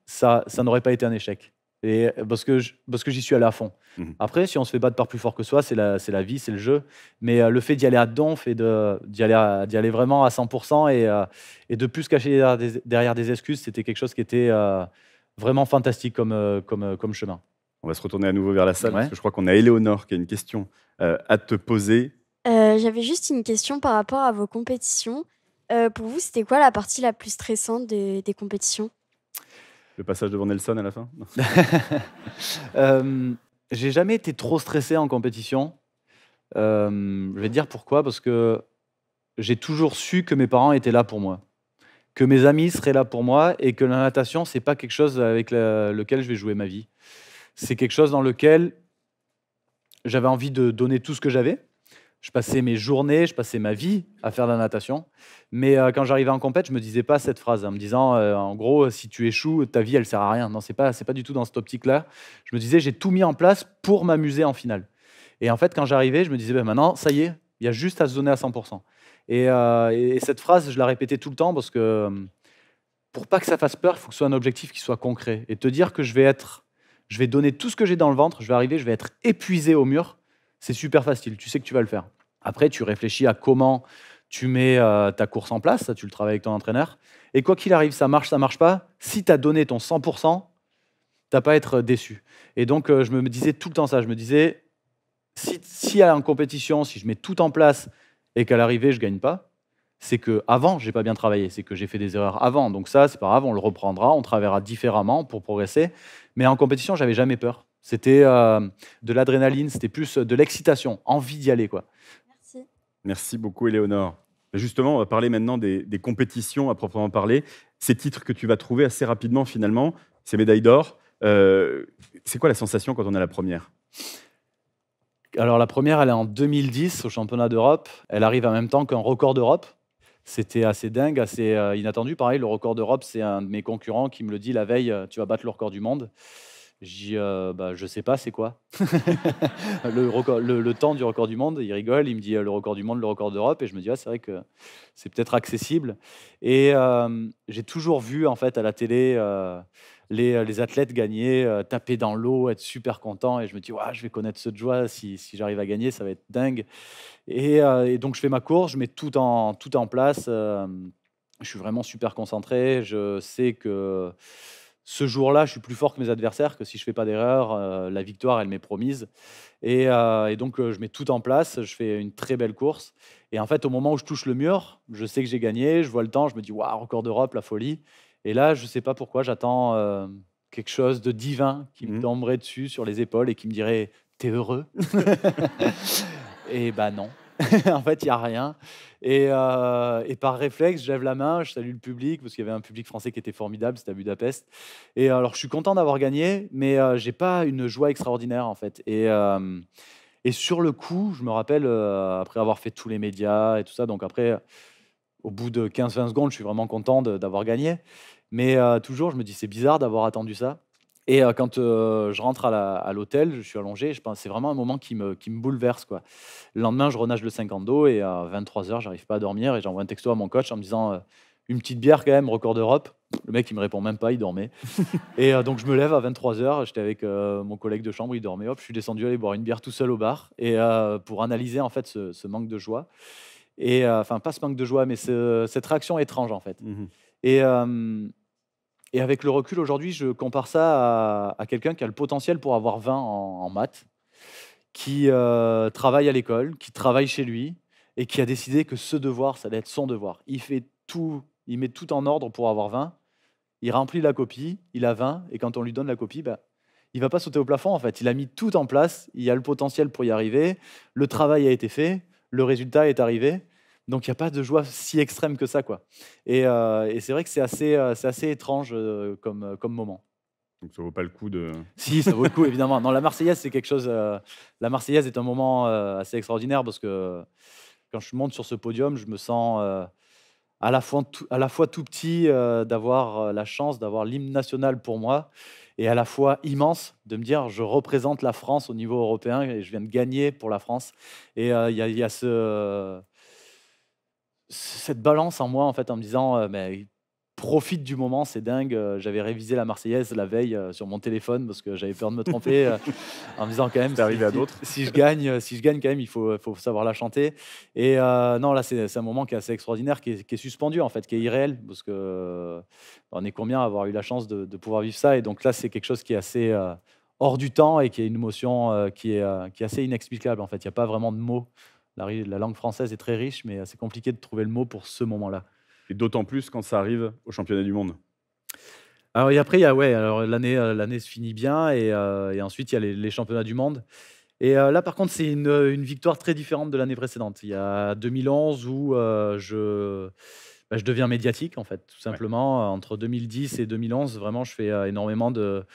ça n'aurait pas été un échec et euh, parce que parce que j'y suis allé à fond. Mhm. Après, si on se fait battre par plus fort que soi, c'est la, c'est la vie, c'est le jeu. Mais euh, le fait d'y aller à donf et d'y, aller d'y aller vraiment à 100% euh, et, de plus se cacher derrière des, excuses, c'était quelque chose qui était vraiment fantastique comme, comme, chemin. On va se retourner à nouveau vers la salle, parce que je crois qu'on a Éléonore qui a une question à te poser. j'avais juste une question par rapport à vos compétitions. pour vous, c'était quoi la partie la plus stressante des, des compétitions le passage devant Nelson à la fin (laughs) euh, J'ai jamais été trop stressé en compétition. Euh, je vais dire pourquoi, parce que j'ai toujours su que mes parents étaient là pour moi, que mes amis seraient là pour moi et que la natation, c'est pas quelque chose avec lequel je vais jouer ma vie. C'est quelque chose dans lequel j'avais envie de donner tout ce que j'avais je passais mes journées, je passais ma vie à faire de la natation. Mais euh, quand j'arrivais en compétition, je me disais pas cette phrase en me disant, euh, en gros, si tu échoues, ta vie, elle sert à rien. Non, c'est pas, c'est pas du tout dans cette optique-là. Je me disais, j'ai tout mis en place pour m'amuser en finale. Et en fait, quand j'arrivais, je me disais, ben maintenant, ça y est, il y a juste à se donner à 100%. Euh, et, cette phrase, je la répétais tout le temps parce que pour pas que ça fasse peur, il faut que ce soit un objectif qui soit concret. Et te dire que je vais être, je vais donner tout ce que j'ai dans le ventre, je vais arriver, je vais être épuisé au mur c'est super facile, tu sais que tu vas le faire. Après, tu réfléchis à comment tu mets euh, ta course en place, ça tu le travailles avec ton entraîneur. Et quoi qu'il arrive, ça marche, ça marche pas, si tu as donné ton 100%, t'as pas à être déçu. Et donc, euh, je me disais tout le temps ça, je me disais, si, si en compétition, si je mets tout en place et qu'à l'arrivée, je gagne pas, c'est que avant, j'ai pas bien travaillé, c'est que j'ai fait des erreurs avant. Donc ça, c'est pas grave, on le reprendra, on travaillera différemment pour progresser. Mais en compétition, j'avais jamais peur. C'était euh, de l'adrénaline, c'était plus de l'excitation, envie d'y aller. Quoi. Merci. Merci beaucoup, Éléonore. Justement, on va parler maintenant des, compétitions à proprement parler. Ces titres que tu vas trouver assez rapidement, finalement, ces médailles d'or, euh, c'est quoi la sensation quand on a la première Alors, la première, elle est en 2010 au championnat d'Europe. Elle arrive en même temps qu'un record d'Europe. C'était assez dingue, assez euh, inattendu. Pareil, le record d'Europe, c'est un de mes concurrents qui me le dit la veille tu vas battre le record du monde. Je dis euh, « bah, je sais pas, c'est quoi (laughs) le, le, temps du record du monde, il rigole, il me dit euh, le record du monde, le record d'Europe, et je me dis, ah, c'est vrai que c'est peut-être accessible. Et euh, j'ai toujours vu, en fait, à la télé, les, athlètes gagner, taper dans l'eau, être super content, et je me dis, ouais, je vais connaître cette joie, si, j'arrive à gagner, ça va être dingue. Et, et, donc, je fais ma course, je mets tout en, tout en place, je suis vraiment super concentré, je sais que ce jour-là, je suis plus fort que mes adversaires, que si je fais pas d'erreur, euh, la victoire, elle m'est promise. Et, euh, donc, euh, je mets tout en place, je fais une très belle course. Et en fait, au moment où je touche le mur, je sais que j'ai gagné, je vois le temps, je me dis, waouh, record d'Europe, la folie. Et là, je ne sais pas pourquoi, j'attends quelque chose de divin qui me mmh. tomberait dessus sur les épaules et qui me dirait, t'es heureux (laughs) Et ben non. (laughs) en fait, il n'y a rien. Et, euh, par réflexe, je la main, je salue le public, parce qu'il y avait un public français qui était formidable, c'était à Budapest. Et euh, alors, je suis content d'avoir gagné, mais euh, j'ai pas une joie extraordinaire, en fait. Et, et sur le coup, je me rappelle, après avoir fait tous les médias et tout ça, donc après, au bout de 15-20 secondes, je suis vraiment content d'avoir gagné. Mais toujours, je me dis, c'est bizarre d'avoir attendu ça. Et euh, quand euh, je rentre à l'hôtel, je suis allongé, je pense c'est vraiment un moment qui me, qui me bouleverse. Quoi. Le lendemain, je renage le 50 d'eau et à 23h, j'arrive pas à dormir et j'envoie un texto à mon coach en me disant euh, une petite bière quand même, record d'Europe. Le mec, il me répond même pas, il dormait. (laughs) et donc, je me lève à 23h, j'étais avec mon collègue de chambre, il dormait. Hop, je suis descendu aller boire une bière tout seul au bar et pour analyser en fait ce, manque de joie. Et enfin, pas ce manque de joie, mais cette réaction étrange en fait. Mmh et et avec le recul, aujourd'hui, je compare ça à, quelqu'un qui a le potentiel pour avoir 20 en, maths, qui euh, travaille à l'école, qui travaille chez lui, et qui a décidé que ce devoir, ça doit être son devoir. Il fait tout, il met tout en ordre pour avoir 20, il remplit la copie, il a 20, et quand on lui donne la copie, bah, il va pas sauter au plafond en fait. Il a mis tout en place, il a le potentiel pour y arriver, le travail a été fait, le résultat est arrivé, donc il n'y a pas de joie si extrême que ça. quoi. Et, euh, c'est vrai que c'est assez, euh, c'est assez étrange euh, comme, comme moment. Donc ça vaut pas le coup de... (laughs) Si, ça vaut le coup, évidemment. Non, la Marseillaise, c'est quelque chose... la Marseillaise est un moment assez extraordinaire parce que quand je monte sur ce podium, je me sens à, la fois tout, à la fois tout petit d'avoir la chance d'avoir l'hymne national pour moi et à la fois immense de me dire je représente la France au niveau européen et je viens de gagner pour la France. Et il y, a ce cette balance en moi, en fait, en me disant, euh, mais profite du moment, c'est dingue. Euh, j'avais révisé la Marseillaise la veille euh, sur mon téléphone parce que j'avais peur de me tromper, en me disant quand même, si, à d'autres. Si, je gagne, si je gagne quand même, il faut, savoir la chanter. Et non, là, c'est un moment qui est assez extraordinaire, qui est, suspendu en fait, qui est irréel, parce que on est combien à avoir eu la chance de, pouvoir vivre ça. Et donc là, c'est quelque chose qui est assez hors du temps et qui est une émotion qui est, qui, est, assez inexplicable en fait. Il n'y a pas vraiment de mots la, langue française est très riche, mais euh, c'est compliqué de trouver le mot pour ce moment-là. Et d'autant plus quand ça arrive au championnat du monde. Alors, et après, il y a, ouais, alors l'année, euh, l'année se finit bien, euh, et, ensuite, il y a les, championnats du monde. Et là, par contre, c'est une, victoire très différente de l'année précédente. Il y a 2011 où je, bah, je deviens médiatique, en fait, tout simplement. Entre 2010 et 2011, vraiment, je fais énormément de,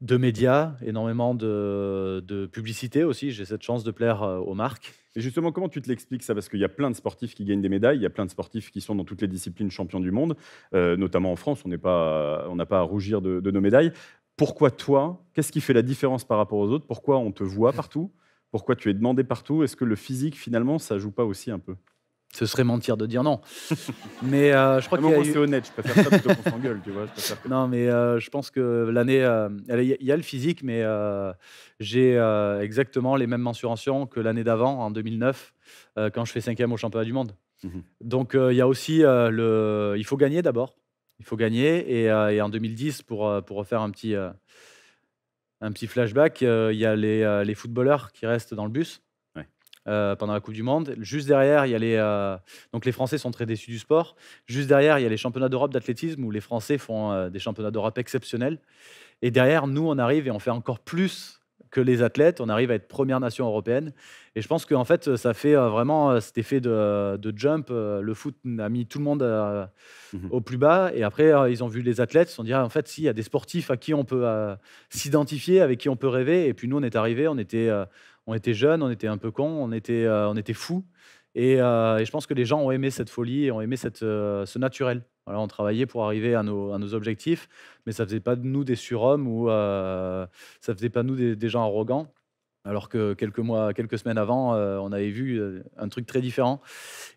de médias, énormément de, publicité aussi. J'ai cette chance de plaire euh, aux marques. Et justement, comment tu te l'expliques ça Parce qu'il y a plein de sportifs qui gagnent des médailles, il y a plein de sportifs qui sont dans toutes les disciplines champions du monde, euh, notamment en France, on n'a pas à rougir de, nos médailles. Pourquoi toi Qu'est-ce qui fait la différence par rapport aux autres Pourquoi on te voit partout Pourquoi tu es demandé partout Est-ce que le physique, finalement, ça joue pas aussi un peu ce serait mentir de dire non. (laughs) mais euh, je crois que. c'est honnête, je préfère ça plutôt qu'on s'engueule, tu vois. Non, mais euh, je pense que l'année. Euh, il y, a le physique, mais j'ai exactement les mêmes mensurations que l'année d'avant, en 2009, quand je fais cinquième au championnat du monde. Mmh Donc il y a aussi le. Il faut gagner d'abord. Il faut gagner. Et, en 2010, pour, pour refaire un petit un petit flashback, il y a les, les, footballeurs qui restent dans le bus euh, pendant la Coupe du Monde. Juste derrière, il y a les. Euh, donc les Français sont très déçus du sport. Juste derrière, il y a les championnats d'Europe d'athlétisme où les Français font euh, des championnats d'Europe exceptionnels. Et derrière, nous, on arrive et on fait encore plus que les athlètes. On arrive à être première nation européenne. Et je pense qu'en fait, ça fait vraiment cet effet de, jump. Le foot a mis tout le monde mhm. au plus bas. Et après, ils ont vu les athlètes. Ils se sont dit, ah, en fait, s'il y a des sportifs à qui on peut s'identifier, avec qui on peut rêver. Et puis nous, on est arrivés, on était on était jeunes, on était un peu cons, on était, euh, on était fous. Euh, et, je pense que les gens ont aimé cette folie ont aimé cette, euh, ce naturel. Voilà, on travaillait pour arriver à nos, objectifs, mais ça ne faisait pas de nous des surhommes ou ça ne faisait pas de nous des, gens arrogants. Alors que quelques mois, quelques semaines avant, on avait vu un truc très différent.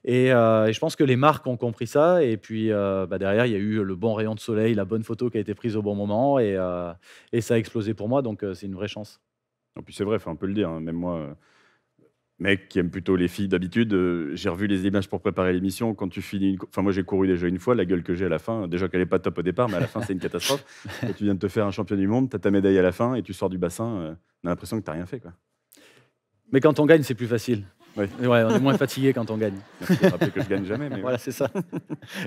Et, je pense que les marques ont compris ça. Et puis bah, derrière, il y a eu le bon rayon de soleil, la bonne photo qui a été prise au bon moment, et ça a explosé pour moi. Donc c'est une vraie chance. Et puis c'est vrai, on peut le dire, hein, même moi, euh, mec qui aime plutôt les filles d'habitude, euh, j'ai revu les images pour préparer l'émission. Quand tu finis, une... enfin moi j'ai couru déjà une fois, la gueule que j'ai à la fin, déjà qu'elle n'est pas top au départ, mais à la fin c'est une catastrophe. (laughs) tu viens de te faire un champion du monde, tu as ta médaille à la fin et tu sors du bassin, euh, on a l'impression que tu n'as rien fait. Quoi. Mais quand on gagne, c'est plus facile. Oui. Ouais, on est moins fatigué quand on gagne. (laughs) Rappeler que je gagne jamais. Mais (laughs) voilà, c'est ça.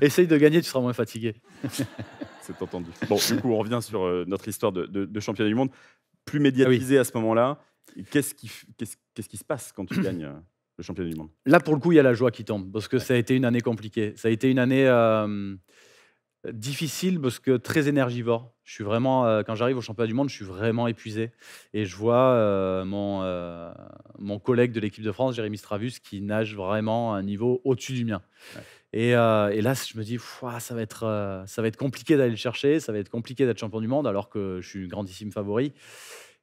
Essaye de gagner, tu seras moins fatigué. c'est entendu. Bon, du coup, on revient sur notre histoire de, champion de championnat du monde plus ah médiatisé à ce moment-là. Qu'est-ce qui, se passe quand tu gagnes euh, le championnat du monde Là, pour le coup, il y a la joie qui tombe, parce que ça a été une année compliquée. Ça a été une année euh, difficile, parce que très énergivore. Je suis vraiment, euh, quand j'arrive au championnat du monde, je suis vraiment épuisé. Et je vois mon, mon collègue de l'équipe de France, Jérémy Stravus, qui nage vraiment à un niveau au-dessus du mien. Euh, et, là, je me dis, ça euh, ça va être compliqué d'aller le chercher, ça va être compliqué d'être champion du monde alors que je suis grandissime favori.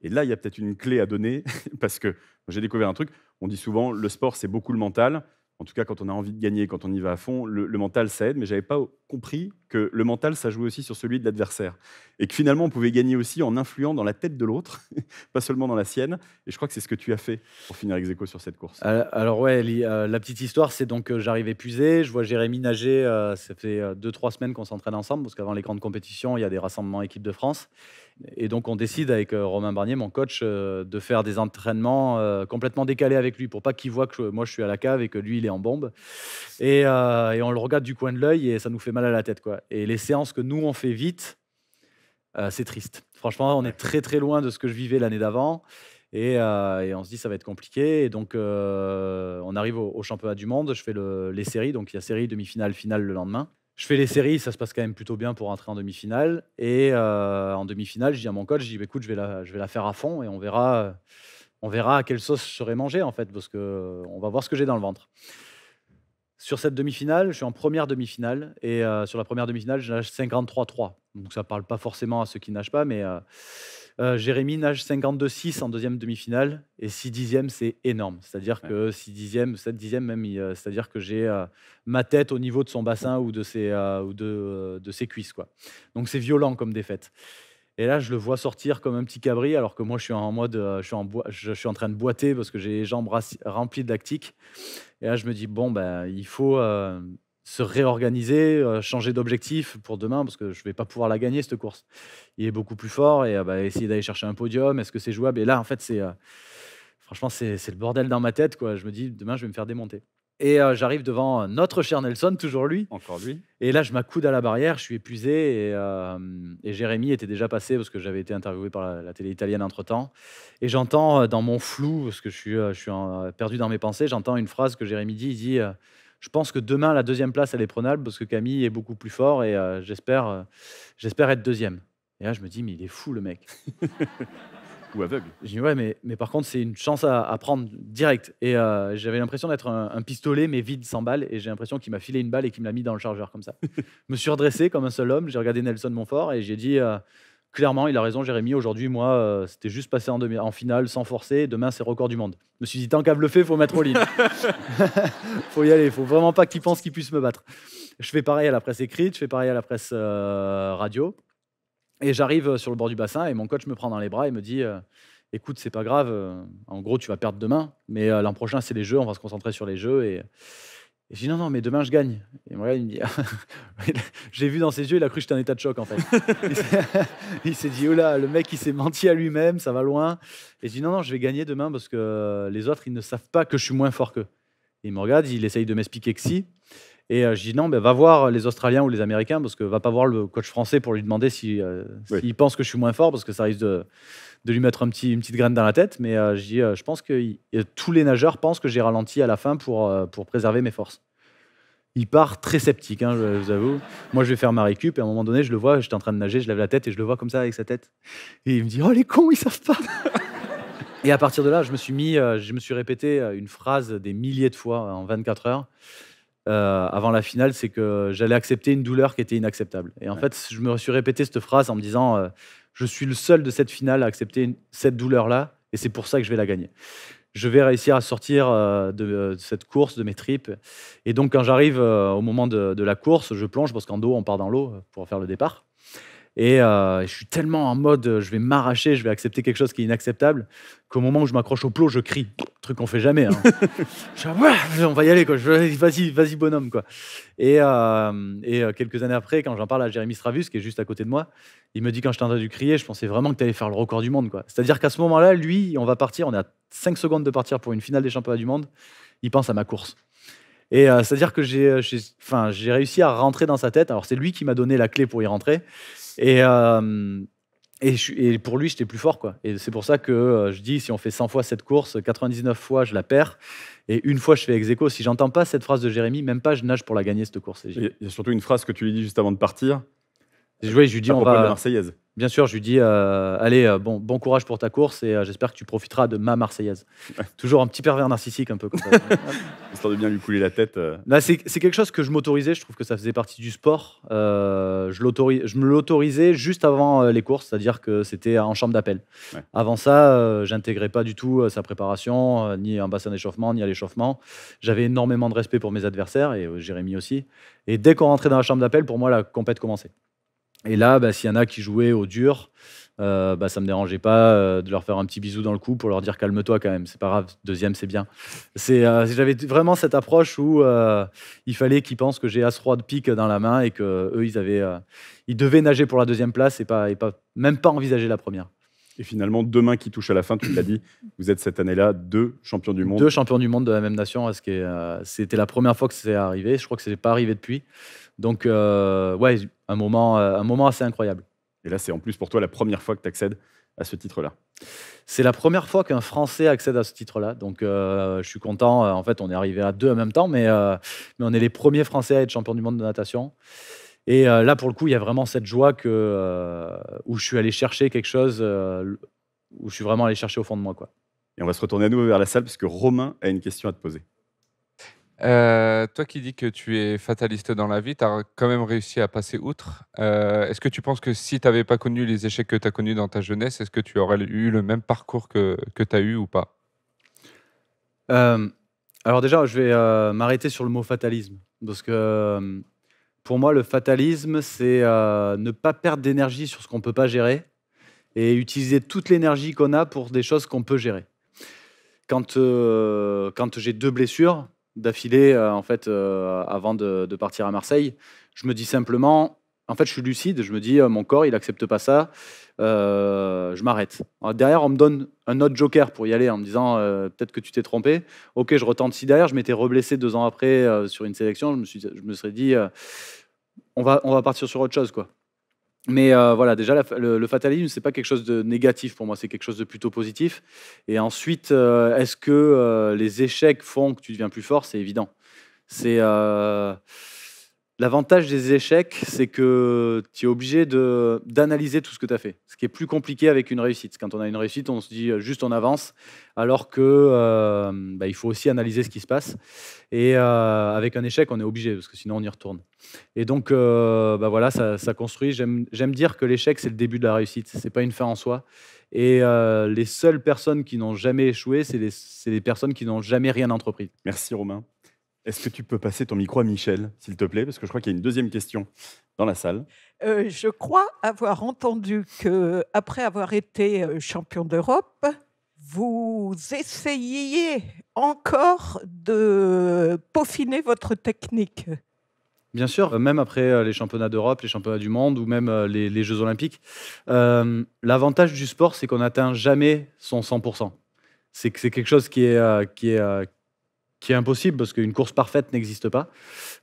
Et là, il y a peut-être une clé à donner (laughs) parce que j'ai découvert un truc. On dit souvent, le sport, c'est beaucoup le mental en tout cas quand on a envie de gagner, quand on y va à fond, le, mental ça aide, mais j'avais pas compris que le mental ça jouait aussi sur celui de l'adversaire et que finalement on pouvait gagner aussi en influant dans la tête de l'autre, (laughs) pas seulement dans la sienne. Et je crois que c'est ce que tu as fait pour finir avec ex sur cette course. Euh, alors ouais, euh, la petite histoire c'est donc euh, j'arrive épuisé, je vois Jérémy nager, ça fait deux trois semaines qu'on s'entraîne ensemble parce qu'avant les grandes compétitions il y a des rassemblements équipe de France et donc, on décide avec euh, Romain Barnier, mon coach, euh, de faire des entraînements euh, complètement décalés avec lui pour pas qu'il voit que moi je suis à la cave et que lui il est en bombe. Et, on le regarde du coin de l'œil et ça nous fait mal à la tête. Quoi. Et les séances que nous on fait vite, c'est triste. Franchement, on est très très loin de ce que je vivais l'année d'avant. Et, on se dit ça va être compliqué. Et donc, on arrive au, au, championnat du monde. Je fais les séries. Donc, il y a série, demi-finale, finale le lendemain je fais les séries, ça se passe quand même plutôt bien pour entrer en demi-finale. Et euh, en demi-finale, je dis à mon coach, je dis, bah, écoute, je vais, la, je vais la faire à fond et on verra, on verra à quelle sauce je serai mangé, en fait, parce qu'on va voir ce que j'ai dans le ventre. Sur cette demi-finale, je suis en première demi-finale. Et euh, sur la première demi-finale, je nage 53-3. Donc ça ne parle pas forcément à ceux qui nagent pas, mais... Euh, euh, Jérémy nage 52-6 en deuxième demi-finale et 6 dixièmes, c'est énorme. C'est-à-dire que 6 dixièmes, 7 dixièmes même, euh, c'est-à-dire que j'ai euh, ma tête au niveau de son bassin ou de ses, ou de, ses cuisses. Quoi. Donc c'est violent comme défaite. Et là, je le vois sortir comme un petit cabri, alors que moi, je suis en mode, je suis en, je suis en train de boiter parce que j'ai les jambes remplies de lactique. Et là, je me dis bon, ben, il faut, se réorganiser, euh, changer d'objectif pour demain, parce que je ne vais pas pouvoir la gagner, cette course. Il est beaucoup plus fort et euh, bah, essayer d'aller chercher un podium, est-ce que c'est jouable Et là, en fait, c'est euh, franchement, c'est le bordel dans ma tête. Quoi. Je me dis, demain, je vais me faire démonter. Et j'arrive devant notre cher Nelson, toujours lui. Encore lui. Et là, je m'accoude à la barrière, je suis épuisé. Et, Jérémy était déjà passé parce que j'avais été interviewé par la, télé italienne entre-temps. Et j'entends dans mon flou, parce que je suis, je suis perdu dans mes pensées, j'entends une phrase que Jérémy dit, il dit je pense que demain, la deuxième place, elle est prenable parce que Camille est beaucoup plus fort et euh, j'espère, euh, j'espère être deuxième. Et là, je me dis, mais il est fou, le mec. (laughs) Ou aveugle. Je dis, ouais, mais, mais par contre, c'est une chance à, prendre direct. Et euh, j'avais l'impression d'être un, pistolet, mais vide, sans balle. Et j'ai l'impression qu'il m'a filé une balle et qu'il me l'a mis dans le chargeur, comme ça. (laughs) je me suis redressé comme un seul homme. J'ai regardé Nelson Montfort et j'ai dit, clairement, il a raison, Jérémy. Aujourd'hui, moi, euh, c'était juste passer en, finale sans forcer. Demain, c'est record du monde. Je me suis dit, tant qu'à bluffer, faut mettre au lit. (laughs) faut y aller. il Faut vraiment pas qu'il pense qu'il puisse me battre. Je fais pareil à la presse écrite, je fais pareil à la presse euh, radio. Et j'arrive euh, sur le bord du bassin et mon coach me prend dans les bras et me dit. écoute, c'est pas grave, en gros, tu vas perdre demain, mais l'an prochain, c'est les jeux, on va se concentrer sur les jeux et, je dis non, non, mais demain je gagne. il me regarde, il me dit, (laughs) j'ai vu dans ses yeux, il a cru que j'étais en état de choc en fait. il s'est (laughs) dit, Oula, oh le mec il s'est menti à lui-même, ça va loin. Et je dis non, non, je vais gagner demain parce que les autres ils ne savent pas que je suis moins fort qu'eux. Et il me regarde, il essaye de m'expliquer que si. Et euh, je dis non, va voir les Australiens ou les Américains, parce que va pas voir le coach français pour lui demander euh, s'il si, pense que je suis moins fort, parce que ça risque de, lui mettre un petit, une petite graine dans la tête. Mais euh, je dis, je pense que tous les nageurs pensent que j'ai ralenti à la fin pour, pour préserver mes forces. Il part très sceptique, hein, je, vous avoue. Moi, je vais faire ma récup, et à un moment donné, je le vois, j'étais en train de nager, je lève la tête, et je le vois comme ça avec sa tête. Et il me dit, oh les cons, ils savent pas Et à partir de là, je me suis mis, je me suis répété une phrase des milliers de fois en 24 heures. Euh, avant la finale, c'est que j'allais accepter une douleur qui était inacceptable. Et en fait, je me suis répété cette phrase en me disant euh, Je suis le seul de cette finale à accepter cette douleur-là, et c'est pour ça que je vais la gagner. Je vais réussir à sortir euh, de, cette course, de mes tripes. Et donc, quand j'arrive au moment de, de, la course, je plonge parce qu'en dos, on part dans l'eau pour faire le départ. Et euh, je suis tellement en mode, euh, je vais m'arracher, je vais accepter quelque chose qui est inacceptable, qu'au moment où je m'accroche au plot, je crie. Truc qu'on fait jamais. Hein. (laughs) je on va y aller, quoi. Vas-y, vas-y, bonhomme, quoi. Et, euh, quelques années après, quand j'en parle à Jérémy Stravus, qui est juste à côté de moi, il me dit quand en train de crier, je pensais vraiment que tu allais faire le record du monde, quoi. C'est-à-dire qu'à ce moment-là, lui, on va partir, on est à 5 secondes de partir pour une finale des championnats du monde. Il pense à ma course. Et c'est-à-dire que j'ai, j'ai réussi à rentrer dans sa tête. Alors, c'est lui qui m'a donné la clé pour y rentrer. Et, et, pour lui, j'étais plus fort. quoi. Et c'est pour ça que euh, je dis, si on fait 100 fois cette course, 99 fois, je la perds. Et une fois, je fais ex aequo. Si j'entends pas cette phrase de Jérémy, même pas, je nage pour la gagner, cette course. Il y a surtout une phrase que tu lui dis juste avant de partir joué, je dis on va. la Marseillaise. Bien sûr, je lui dis euh, allez, euh, bon, bon courage pour ta course et euh, j'espère que tu profiteras de ma Marseillaise. Toujours un petit pervers narcissique, un peu. (laughs) Histoire de bien lui couler la tête. Bah, c'est quelque chose que je m'autorisais. Je trouve que ça faisait partie du sport. je, je me l'autorisais juste avant les courses, c'est-à-dire que c'était en chambre d'appel. Avant ça, j'intégrais pas du tout sa préparation, ni un bassin d'échauffement, ni à l'échauffement. J'avais énormément de respect pour mes adversaires et Jérémy aussi. Et dès qu'on rentrait dans la chambre d'appel, pour moi, la compète commençait. Et là, bah, s'il y en a qui jouaient au dur, euh, bah, ça me dérangeait pas euh, de leur faire un petit bisou dans le cou pour leur dire calme-toi quand même, c'est pas grave, deuxième c'est bien. C'est, euh, j'avais vraiment cette approche où euh, il fallait qu'ils pensent que j'ai as roi de pique dans la main et que eux ils avaient, ils devaient nager pour la deuxième place et pas, et pas même pas envisager la première. Et finalement, deux mains qui touchent à la fin, tu l'as dit, vous êtes cette année-là deux champions du monde. Deux champions du monde de la même nation, que c'était la première fois que c'est arrivé. Je crois que c'est pas arrivé depuis. Donc, euh, ouais, un moment, euh, un moment assez incroyable. Et là, c'est en plus pour toi la première fois que tu accèdes à ce titre-là. C'est la première fois qu'un Français accède à ce titre-là. Donc, euh, je suis content. En fait, on est arrivé à deux en même temps, mais, mais on est les premiers Français à être champion du monde de natation. Et là, pour le coup, il y a vraiment cette joie que, où je suis allé chercher quelque chose, où je suis vraiment allé chercher au fond de moi. Quoi. Et on va se retourner à nouveau vers la salle, parce que Romain a une question à te poser. Euh, toi qui dis que tu es fataliste dans la vie, tu as quand même réussi à passer outre. Euh, est-ce que tu penses que si tu n'avais pas connu les échecs que tu as connus dans ta jeunesse, est-ce que tu aurais eu le même parcours que, que tu as eu ou pas euh, Alors déjà, je vais m'arrêter sur le mot fatalisme. Parce que pour moi, le fatalisme, c'est ne pas perdre d'énergie sur ce qu'on ne peut pas gérer et utiliser toute l'énergie qu'on a pour des choses qu'on peut gérer. quand j'ai deux blessures, d'affilée euh, en fait euh, avant de, partir à Marseille. Je me dis simplement, en fait, je suis lucide. Je me dis, euh, mon corps, il accepte pas ça. je m'arrête. Derrière, on me donne un autre joker pour y aller en me disant peut-être que tu t'es trompé. Ok, je retente. Si derrière, je m'étais reblessé deux ans après sur une sélection, je me, je me serais dit on, va, on va partir sur autre chose. quoi. Mais euh, voilà, déjà, le, fatalisme, fatalisme, c'est pas quelque chose de négatif pour moi, c'est quelque chose de plutôt positif. Et ensuite, euh, est-ce que euh, les échecs font que tu deviens plus fort C'est évident. C'est L'avantage des échecs, c'est que tu es obligé d'analyser tout ce que tu as fait, ce qui est plus compliqué avec une réussite. Quand on a une réussite, on se dit euh, juste on avance, alors que euh, bah, il faut aussi analyser ce qui se passe. Et euh, avec un échec, on est obligé, parce que sinon on y retourne. Et donc, bah, voilà, ça, construit. J'aime dire que l'échec, c'est le début de la réussite, c'est pas une fin en soi. Et les seules personnes qui n'ont jamais échoué, c'est les, les, personnes qui n'ont jamais rien entrepris. Merci Romain. Est-ce que tu peux passer ton micro à Michel, s'il te plaît Parce que je crois qu'il y a une deuxième question dans la salle. Euh, je crois avoir entendu que, après avoir été euh, champion d'Europe, vous essayiez encore de peaufiner votre technique. Bien sûr, euh, même après les championnats d'Europe, les championnats du monde ou même les, Jeux olympiques, l'avantage du sport, c'est qu'on n'atteint jamais son 100%. C'est quelque chose qui est, qui est impossible parce qu'une course parfaite n'existe pas.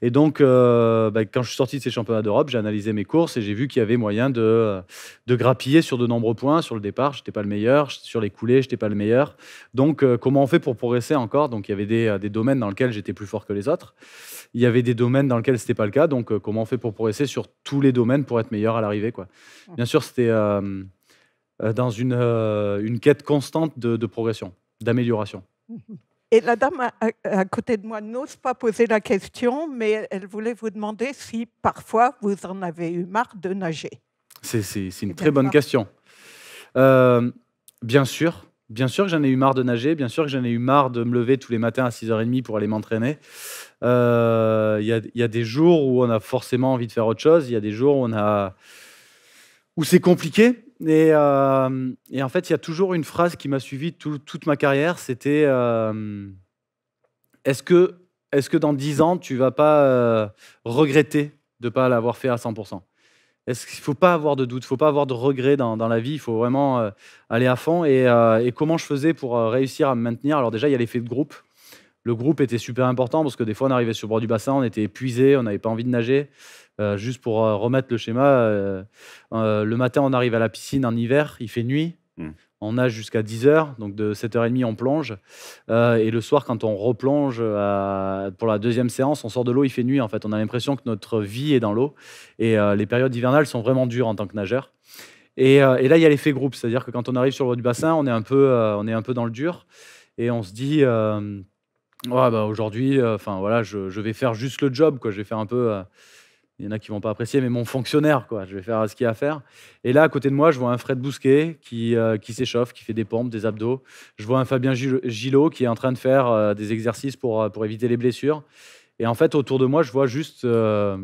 Et donc, euh, bah, quand je suis sorti de ces championnats d'Europe, j'ai analysé mes courses et j'ai vu qu'il y avait moyen de, de grappiller sur de nombreux points. Sur le départ, je n'étais pas le meilleur. Sur les coulées, je n'étais pas le meilleur. Donc, euh, comment on fait pour progresser encore Donc, il y avait euh, des, domaines dans lesquels j'étais plus fort que les autres. Il y avait des domaines dans lesquels ce n'était pas le cas. Donc, comment on fait pour progresser sur tous les domaines pour être meilleur à l'arrivée Bien sûr, c'était dans une, une, quête constante de progression, d'amélioration. (laughs) Et la dame à, côté de moi n'ose pas poser la question, mais elle voulait vous demander si parfois vous en avez eu marre de nager. C'est une eh très bonne question. Euh, bien sûr, bien sûr que j'en ai eu marre de nager, bien sûr que j'en ai eu marre de me lever tous les matins à 6h30 pour aller m'entraîner. Il euh, y, y, a des jours où on a forcément envie de faire autre chose, il y a des jours où on a où c'est compliqué. Euh, et, en fait, il y a toujours une phrase qui m'a suivi toute ma carrière, c'était euh, est-ce que, est que dans 10 ans, tu vas pas euh, regretter de ne pas l'avoir fait à 100% Est-ce qu'il ne faut pas avoir de doute, il ne faut pas avoir de regrets dans, la vie, il faut vraiment aller à fond. Et, et, comment je faisais pour réussir à me maintenir Alors déjà, il y a l'effet de groupe. Le groupe était super important parce que des fois, on arrivait sur le bord du bassin, on était épuisé, on n'avait pas envie de nager. Euh, juste pour euh, remettre le schéma, euh, le matin, on arrive à la piscine en hiver, il fait nuit. Hmm. On nage jusqu'à 10h, donc de 7h30 on plonge. et le soir, quand on replonge pour la deuxième séance, on sort de l'eau, il fait nuit en fait. On a l'impression que notre vie est dans l'eau. Et les périodes hivernales sont vraiment dures en tant que nageur. Et, là, il y a l'effet groupe, c'est-à-dire que quand on arrive sur le du bassin, on est un peu, on est un peu dans le dur. Et on se dit, bah, aujourd'hui, enfin voilà, je, vais faire juste le job, quoi. je vais faire un peu il y en a qui vont pas apprécier, mais mon fonctionnaire, quoi. Je vais faire ce qu'il y a à faire. Et là, à côté de moi, je vois un Fred Bousquet qui, euh, qui s'échauffe, qui fait des pompes, des abdos. Je vois un Fabien Gillot qui est en train de faire euh, des exercices pour, euh, pour éviter les blessures. Et en fait, autour de moi, je vois juste qu'il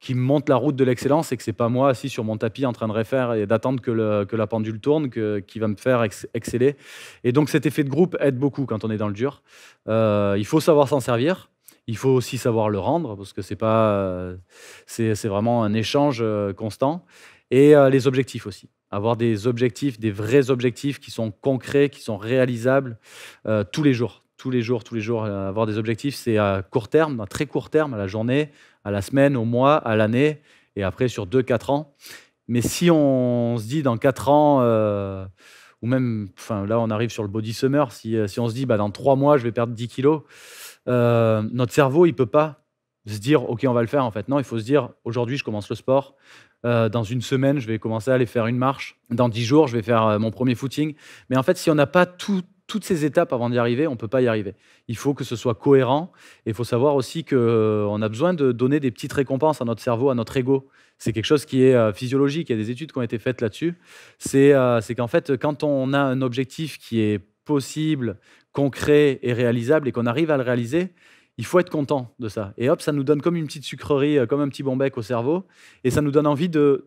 qui me la route de l'excellence et que c'est pas moi assis sur mon tapis en train de refaire et d'attendre que, que la pendule tourne, que, qui va me faire exceller. Et donc, cet effet de groupe aide beaucoup quand on est dans le dur. il faut savoir s'en servir. Il faut aussi savoir le rendre parce que c'est pas, c'est vraiment un échange euh, constant et euh, les objectifs aussi. Avoir des objectifs, des vrais objectifs qui sont concrets, qui sont réalisables euh, tous les jours. Tous les jours, tous les jours, avoir des objectifs, c'est à court terme, à très court terme, à la journée, à la semaine, au mois, à l'année, et après sur 2-4 ans. Mais si on se dit dans 4 ans, ou même, enfin là on arrive sur le body summer, si, si on se dit bah, dans 3 mois je vais perdre 10 kilos, euh, notre cerveau, il peut pas se dire OK, on va le faire en fait. Non, il faut se dire aujourd'hui, je commence le sport. Euh, dans une semaine, je vais commencer à aller faire une marche. Dans dix jours, je vais faire euh, mon premier footing. Mais en fait, si on n'a pas toutes ces étapes avant d'y arriver, on ne peut pas y arriver. Il faut que ce soit cohérent. il faut savoir aussi qu'on a besoin de donner des petites récompenses à notre cerveau, à notre ego. C'est quelque chose qui est physiologique. Il y a des études qui ont été faites là-dessus. C'est qu'en fait, quand on a un objectif qui est possible, concret et réalisable et qu'on arrive à le réaliser, il faut être content de ça. Et hop, ça nous donne comme une petite sucrerie, euh, comme un petit bon bec au cerveau. Et ça nous donne envie de,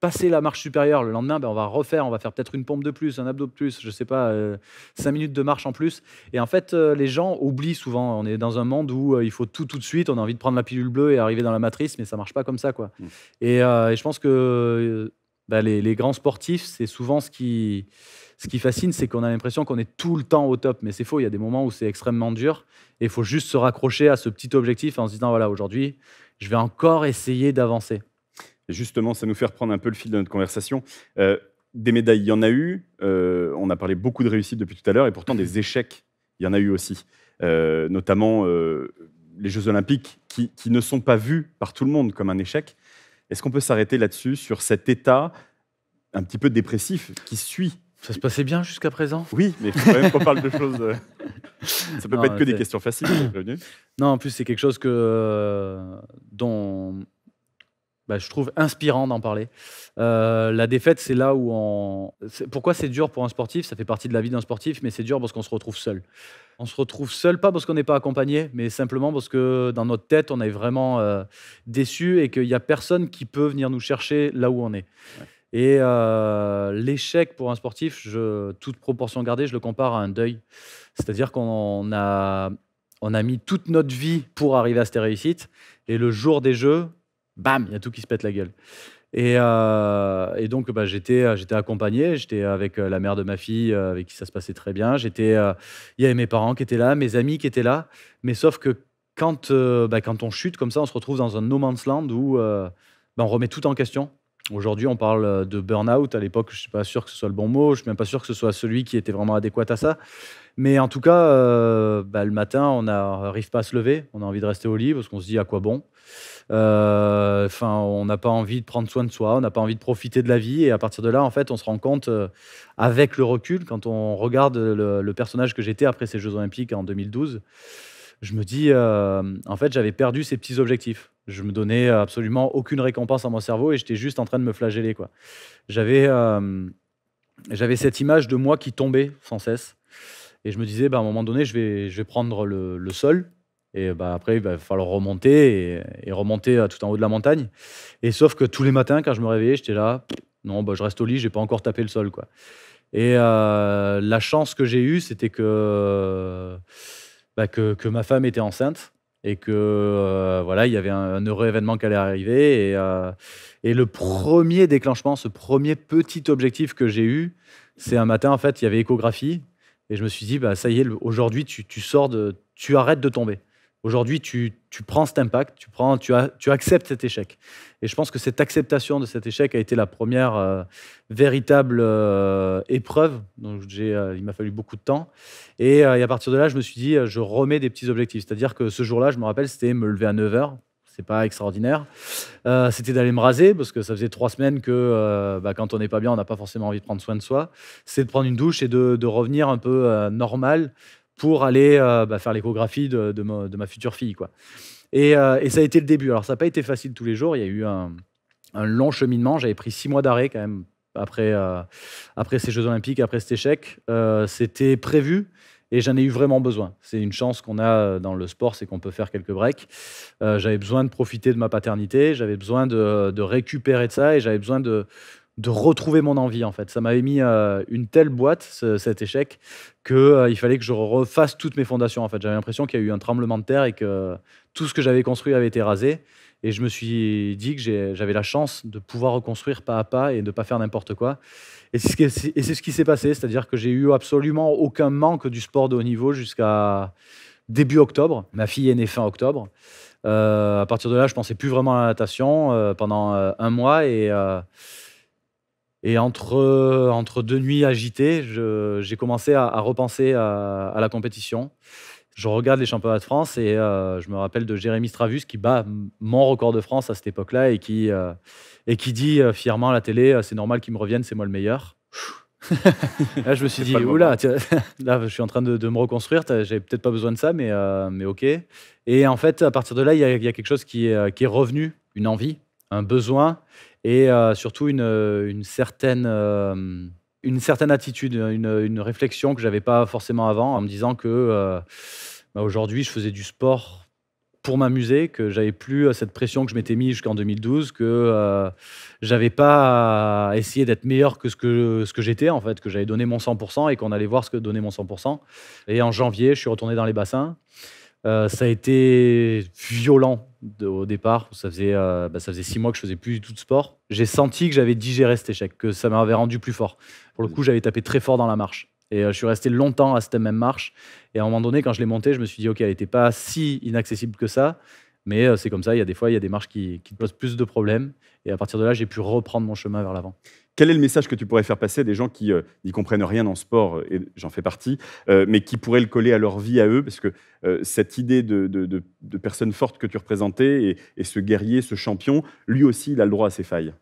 passer la marche supérieure. Le lendemain, ben, on va refaire, on va faire peut-être une pompe de plus, un abdo de plus, je ne sais pas, euh, cinq minutes de marche en plus. Et en fait, euh, les gens oublient souvent. On est dans un monde où il faut tout tout de suite. On a envie de prendre la pilule bleue et arriver dans la matrice, mais ça ne marche pas comme ça. quoi. Mmh. Et, je pense que ben, les, grands sportifs, c'est souvent ce qui ce qui fascine, c'est qu'on a l'impression qu'on est tout le temps au top, mais c'est faux. Il y a des moments où c'est extrêmement dur et il faut juste se raccrocher à ce petit objectif en se disant voilà, aujourd'hui, je vais encore essayer d'avancer. justement, ça nous fait reprendre un peu le fil de notre conversation. Euh, des médailles, il y en a eu. Euh, on a parlé beaucoup de réussite depuis tout à l'heure et pourtant des échecs, il y en a eu aussi. Euh, notamment les Jeux Olympiques qui, qui, ne sont pas vus par tout le monde comme un échec. Est-ce qu'on peut s'arrêter là-dessus, sur cet état un petit peu dépressif qui suit ça se passait bien jusqu'à présent Oui, mais il faut quand même qu'on parle de choses. Euh, (laughs) ça peut pas être que des questions faciles, (coughs) Non, en plus, c'est quelque chose que, euh, dont bah, je trouve inspirant d'en parler. Euh, la défaite, c'est là où on. Pourquoi c'est dur pour un sportif Ça fait partie de la vie d'un sportif, mais c'est dur parce qu'on se retrouve seul. On se retrouve seul, pas parce qu'on n'est pas accompagné, mais simplement parce que dans notre tête, on est vraiment déçu et qu'il n'y a personne qui peut venir nous chercher là où on est. Et euh, l'échec pour un sportif, je, toute proportion gardée, je le compare à un deuil. C'est-à-dire qu'on a, on a mis toute notre vie pour arriver à cette réussite. Et le jour des Jeux, bam, il y a tout qui se pète la gueule. Et, euh, donc, bah, j'étais, accompagné. J'étais avec euh, la mère de ma fille, avec qui ça se passait très bien. J'étais, il y avait mes parents qui étaient là, mes amis qui étaient là. Mais sauf que quand, bah, quand on chute comme ça, on se retrouve dans un no man's land où bah, on remet tout en question. Aujourd'hui, on parle euh, de burn-out. À l'époque, je ne suis pas sûr que ce soit le bon mot. Je ne suis même pas sûr que ce soit celui qui était vraiment adéquat à ça. Mais en tout cas, euh, bah, le matin, on n'arrive pas à se lever. On a envie de rester au lit parce qu'on se dit à quoi bon. Euh, enfin, on n'a pas envie de prendre soin de soi. On n'a pas envie de profiter de la vie. Et à partir de là, en fait, on se rend compte, avec le recul, quand on regarde le, le personnage que j'étais après ces Jeux Olympiques en 2012, je me dis, euh, en fait, j'avais perdu ces petits objectifs. Je me donnais euh, absolument aucune récompense à mon cerveau et j'étais juste en train de me flageller. Quoi. J'avais, euh, j'avais cette image de moi qui tombait sans cesse. Et je me disais, bah, à un moment donné, je vais, je vais prendre le, sol. Et bah, après, il va falloir remonter et, et, remonter tout en haut de la montagne. Et sauf que tous les matins, quand je me réveillais, j'étais là, non, bah, je reste au lit, j'ai pas encore tapé le sol. Quoi. Et la chance que j'ai eue, c'était que bah, que, ma femme était enceinte et que euh, voilà, il y avait un, heureux événement qui allait arriver. Euh, et, le premier déclenchement, ce premier petit objectif que j'ai eu, c'est un matin, en fait, il y avait échographie. Et je me suis dit, bah, ça y est, aujourd'hui, tu sors de. Tu arrêtes de tomber. Aujourd'hui, tu, prends cet impact, tu, prends, tu, as, tu, acceptes cet échec. Et je pense que cette acceptation de cet échec a été la première euh, véritable euh, épreuve. Donc, euh, il m'a fallu beaucoup de temps. Et, à partir de là, je me suis dit, je remets des petits objectifs. C'est-à-dire que ce jour-là, je me rappelle, c'était me lever à 9 h c'est pas extraordinaire. c'était d'aller me raser parce que ça faisait trois semaines que bah, quand on n'est pas bien, on n'a pas forcément envie de prendre soin de soi. C'est de prendre une douche et de, revenir un peu normal pour aller euh, bah, faire l'échographie de, ma, future fille. Quoi. Euh, et, ça a été le début. Alors, ça n'a pas été facile tous les jours. Il y a eu un, long cheminement. J'avais pris six mois d'arrêt quand même après, euh, après ces Jeux Olympiques, après cet échec. C'était prévu et j'en ai eu vraiment besoin. C'est une chance qu'on a dans le sport, c'est qu'on peut faire quelques breaks. j'avais besoin de profiter de ma paternité, j'avais besoin de, récupérer de ça et j'avais besoin de, de retrouver mon envie en fait. Ça m'avait mis euh, une telle boîte cet échec que euh, il fallait que je refasse toutes mes fondations en fait. J'avais l'impression qu'il y a eu un tremblement de terre et que tout ce que j'avais construit avait été rasé et je me suis dit que j'avais la chance de pouvoir reconstruire pas à pas et de pas faire n'importe quoi. Et c'est ce qui s'est passé, c'est-à-dire que j'ai eu absolument aucun manque du sport de haut niveau jusqu'à début octobre. Ma fille est née fin octobre. Euh, à partir de là, je pensais plus vraiment à la natation pendant un mois et et entre, entre deux nuits agitées, j'ai commencé à, repenser à, la compétition. Je regarde les championnats de France et euh, je me rappelle de Jérémy Stravus qui bat mon record de France à cette époque-là et, qui euh, et qui dit euh, fièrement à la télé C'est normal qu'il me revienne, c'est moi le meilleur. (laughs) là, je me suis dit, oula, (laughs) là, je suis en train de, me reconstruire, j'avais peut-être pas besoin de ça, mais, mais ok. Et en fait, à partir de là, il y, a, quelque chose qui qui est revenu, une envie, un besoin et euh, surtout une, euh, certaine, euh, une certaine attitude, une, une réflexion que j'avais pas forcément avant, en me disant que bah, aujourd'hui je faisais du sport pour m'amuser, que j'avais plus cette pression que je m'étais mis jusqu'en 2012, que j'avais pas essayé d'être meilleur que ce que, ce que j'étais en fait, que j'avais donné mon 100% et qu'on allait voir ce que donnait mon 100%. Et en janvier, je suis retourné dans les bassins. Euh, ça a été violent au départ. Euh, bah, ça faisait, six mois que je faisais plus du tout de sport. J'ai senti que j'avais digéré cet échec, que ça m'avait rendu plus fort. Pour le coup, j'avais tapé très fort dans la marche. Et euh, je suis resté longtemps à cette même marche. Et à un moment donné, quand je l'ai montée, je me suis dit, OK, elle n'était pas si inaccessible que ça. Mais c'est comme ça, il y a des fois, il y a des marches qui, qui te posent plus de problèmes. Et à partir de là, j'ai pu reprendre mon chemin vers l'avant. Quel est le message que tu pourrais faire passer des gens qui euh, n'y comprennent rien en sport, euh, et j'en fais partie, euh, mais qui pourraient le coller à leur vie, à eux Parce que cette idée de, personnes fortes personne forte que tu représentais et, ce guerrier, ce champion, lui aussi, il a le droit à ses failles.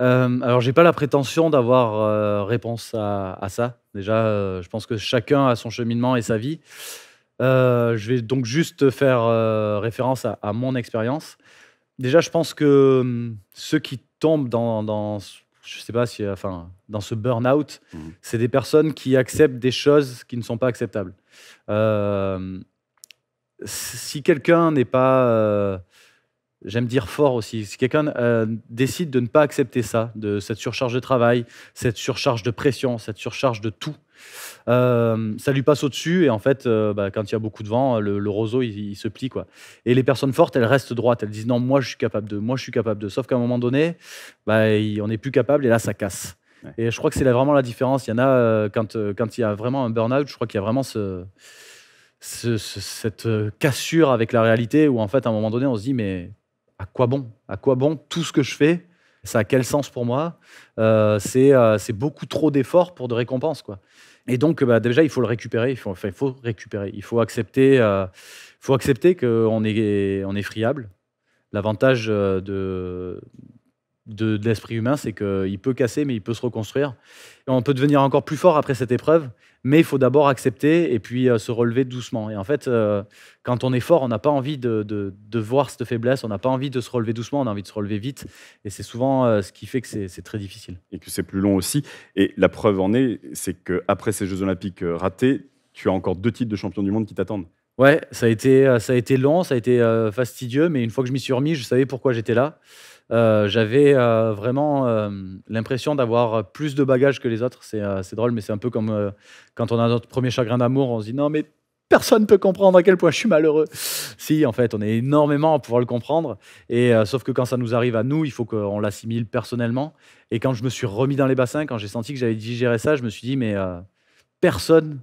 alors, je n'ai pas la prétention d'avoir réponse à, ça. Déjà, je pense que chacun a son cheminement et sa vie. je vais donc juste faire référence à, mon expérience. Déjà, je pense que hum, ceux qui tombent dans, dans je sais pas si, euh, enfin, dans ce burn-out, mhm. c'est des personnes qui acceptent des choses qui ne sont pas acceptables. Euh, si quelqu'un n'est pas, euh, j'aime dire fort aussi, si quelqu'un décide de ne pas accepter ça, de cette surcharge de travail, cette surcharge de pression, cette surcharge de tout, euh, ça lui passe au-dessus et en fait, euh, bah, quand il y a beaucoup de vent, le, roseau il, se plie quoi. Et les personnes fortes, elles restent droites, elles disent non, moi je suis capable de, moi je suis capable de. Sauf qu'à un moment donné, bah, on n'est plus capable et là ça casse. Et je crois que c'est vraiment la différence. Il y en a euh, quand il y a vraiment un burn-out, je crois qu'il y a vraiment cette cassure avec la réalité où en fait à un moment donné on se dit mais à quoi bon À quoi bon tout ce que je fais ça a quel sens pour moi euh, euh, C'est beaucoup trop d'efforts pour de récompenses. Quoi. Et donc, bah, déjà, il faut le récupérer. Il faut, enfin, il faut récupérer. Il faut accepter, euh, accepter qu'on est, on est friable. L'avantage de, de, l'esprit humain, c'est qu'il peut casser, mais il peut se reconstruire. on peut devenir encore plus fort après cette épreuve, mais il faut d'abord accepter et puis euh, se relever doucement. Et en fait, euh, quand on est fort, on n'a pas envie de, voir cette faiblesse, on n'a pas envie de se relever doucement, on a envie de se relever vite. Et c'est souvent euh, ce qui fait que c'est très difficile. Et que c'est plus long aussi. Et la preuve en est, c'est qu'après ces Jeux Olympiques ratés, tu as encore deux titres de champion du monde qui t'attendent. Ouais, ça a, été, ça a été long, ça a été fastidieux, mais une fois que je m'y suis remis, je savais pourquoi j'étais là. Euh, j'avais euh, vraiment euh, l'impression d'avoir plus de bagages que les autres. C'est drôle, mais c'est un peu comme quand on a notre premier chagrin d'amour, on se dit non, mais personne ne peut comprendre à quel point je suis malheureux. Si, en fait, on est énormément à pouvoir le comprendre. Et sauf que quand ça nous arrive à nous, il faut qu'on l'assimile personnellement. Et quand je me suis remis dans les bassins, quand j'ai senti que j'avais digéré ça, je me suis dit mais personne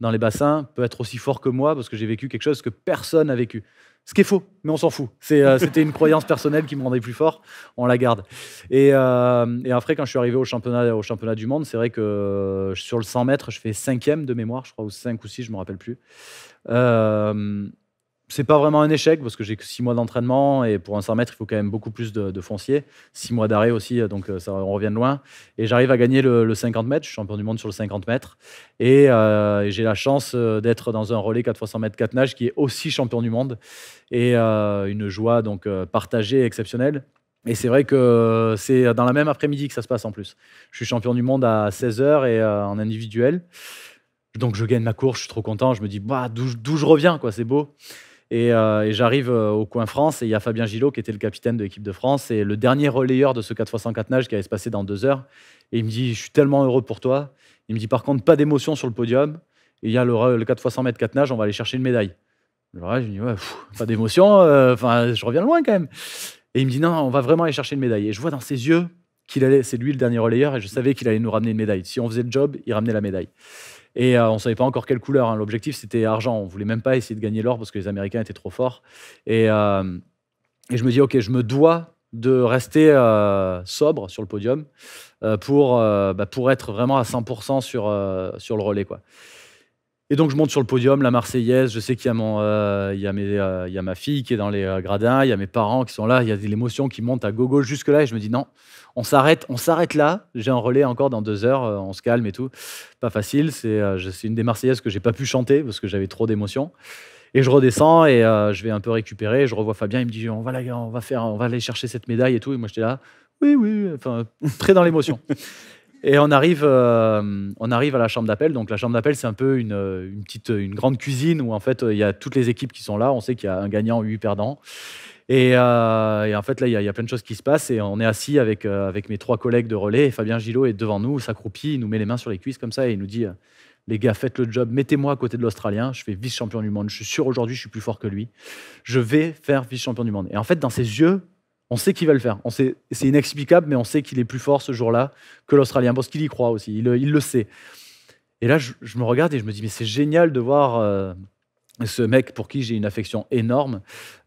dans les bassins peut être aussi fort que moi parce que j'ai vécu quelque chose que personne n'a vécu. Ce qui est faux, mais on s'en fout. Euh, c'était une croyance personnelle qui me rendait plus fort. On la garde. Et, euh, après, quand je suis arrivé au championnat, du monde, c'est vrai que sur le 100 mètres, je fais cinquième de mémoire, je crois, ou 5 ou 6, je ne me rappelle plus. Euh, c'est pas vraiment un échec parce que j'ai que 6 mois d'entraînement et pour un 100 mètres, il faut quand même beaucoup plus de, foncier. 6 mois d'arrêt aussi, euh, donc euh, ça, on revient de loin. Et j'arrive à gagner le, 50 mètres, je suis champion du monde sur le 50 mètres. Euh, et, j'ai la chance d'être dans un relais 4 x 100 mètres 4 nages qui est aussi champion du monde. Et une joie donc partagée exceptionnelle. Et c'est vrai que c'est dans la même après-midi que ça se passe en plus. Je suis champion du monde à 16h et en individuel. Donc je gagne ma course, je suis trop content, je me dis bah, d'où je reviens, quoi, c'est beau. Euh, et, j'arrive euh, au coin France et il y a Fabien Gillot qui était le capitaine de l'équipe de France et le dernier relayeur de ce 4x104 nage qui allait se passer dans deux heures. Et il me dit Je suis tellement heureux pour toi. Il me dit Par contre, pas d'émotion sur le podium. Et il y a le, 4x100 mètres 4 nage, on va aller chercher une médaille. Alors je dis Pas d'émotion, euh, je reviens loin quand même. Et il me dit Non, on va vraiment aller chercher une médaille. Et je vois dans ses yeux qu'il allait, c'est lui le dernier relayeur et je savais qu'il allait nous ramener une médaille. Si on faisait le job, il ramenait la médaille. Et euh, on ne savait pas encore quelle couleur. Hein. L'objectif, c'était argent. On ne voulait même pas essayer de gagner l'or parce que les Américains étaient trop forts. Et, euh, je me dis, OK, je me dois de rester euh, sobre sur le podium pour, bah, pour être vraiment à 100% sur, sur le relais. Quoi. Et donc, je monte sur le podium, la Marseillaise. Je sais qu'il y, a il y, a y a ma fille qui est dans les gradins, il y a mes parents qui sont là, il y a l'émotion qui monte à gogo jusque-là. Et je me dis, non, on s'arrête, on s'arrête là. J'ai un relais encore dans deux heures, euh, on se calme et tout. Pas facile. C'est euh, une des Marseillaises que j'ai pas pu chanter parce que j'avais trop d'émotions. Et je redescends et euh, je vais un peu récupérer. Je revois Fabien, il me dit on va, faire, on va aller chercher cette médaille et tout. Et moi j'étais là, oui oui, enfin (laughs) très dans l'émotion. et on arrive, on arrive à la chambre d'appel. Donc la chambre d'appel c'est un peu une, petite, une grande cuisine où en fait il y a toutes les équipes qui sont là. On sait qu'il y a un gagnant, huit perdants. Euh, et, en fait, là, il y, a plein de choses qui se passent et on est assis avec, euh, avec mes trois collègues de relais. Et Fabien Gillot est devant nous, s'accroupit, il nous met les mains sur les cuisses comme ça et il nous dit euh, les gars, faites le job, mettez-moi à côté de l'Australien, je fais vice-champion du monde, je suis sûr aujourd'hui, je suis plus fort que lui, je vais faire vice-champion du monde. Et en fait, dans ses yeux, on sait qu'il va le faire. On c'est inexplicable, mais on sait qu'il est plus fort ce jour-là que l'Australien, parce qu'il y croit aussi, il, le sait. Et là, je, me regarde et je me dis, mais c'est génial de voir ce mec pour qui j'ai une affection énorme,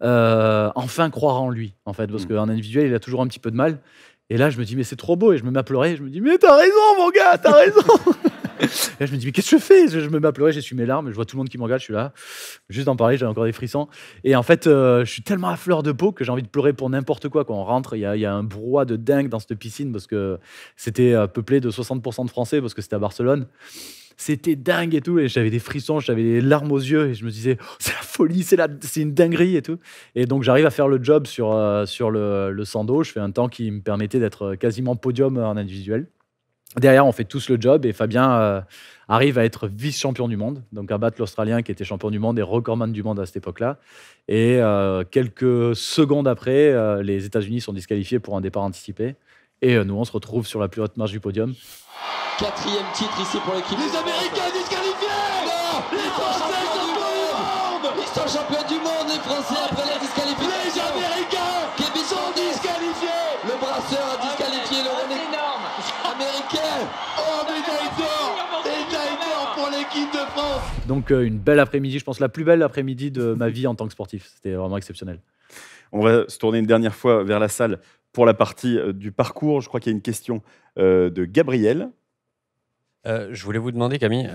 euh, enfin croire en lui, en fait, parce qu'en mm. qu'un individuel, il a toujours un petit peu de mal. Et là, je me dis, mais c'est trop beau, et je me mets à pleurer, et je me dis, mais t'as raison, mon gars, t'as raison (laughs) là, je me dis, mais qu'est-ce que je fais je, me mets à pleurer, j'essuie mes larmes, je vois tout le monde qui m'engage, je suis là. Juste d'en parler, j'ai encore des frissons. Et en fait, euh, je suis tellement à fleur de peau que j'ai envie de pleurer pour n'importe quoi. Quand on rentre, il y a, y a, un brouhaha de dingue dans cette piscine parce que c'était euh, peuplé de 60% de Français parce que c'était à Barcelone c'était dingue et tout. Et j'avais des frissons, j'avais des larmes aux yeux et je me disais, oh, c'est la folie, c'est, c'est une dinguerie et tout. Et donc j'arrive à faire le job sur, euh, le, le Sando. Je fais un temps qui me permettait d'être quasiment podium en individuel. Derrière, on fait tous le job et Fabien euh, arrive à être vice-champion du monde, donc à battre l'Australien qui était champion du monde et recordman du monde à cette époque-là. Et euh, quelques secondes après, euh, les États-Unis sont disqualifiés pour un départ anticipé. Et nous, on se retrouve sur la plus haute marche du podium. Quatrième titre ici pour l'équipe. Les Américains Donc euh, une belle après-midi, je pense la plus belle après-midi de ma vie en tant que sportif. C'était vraiment exceptionnel. On va se tourner une dernière fois vers la salle pour la partie euh, du parcours. Je crois qu'il y a une question euh, de Gabriel. je voulais vous demander, Camille,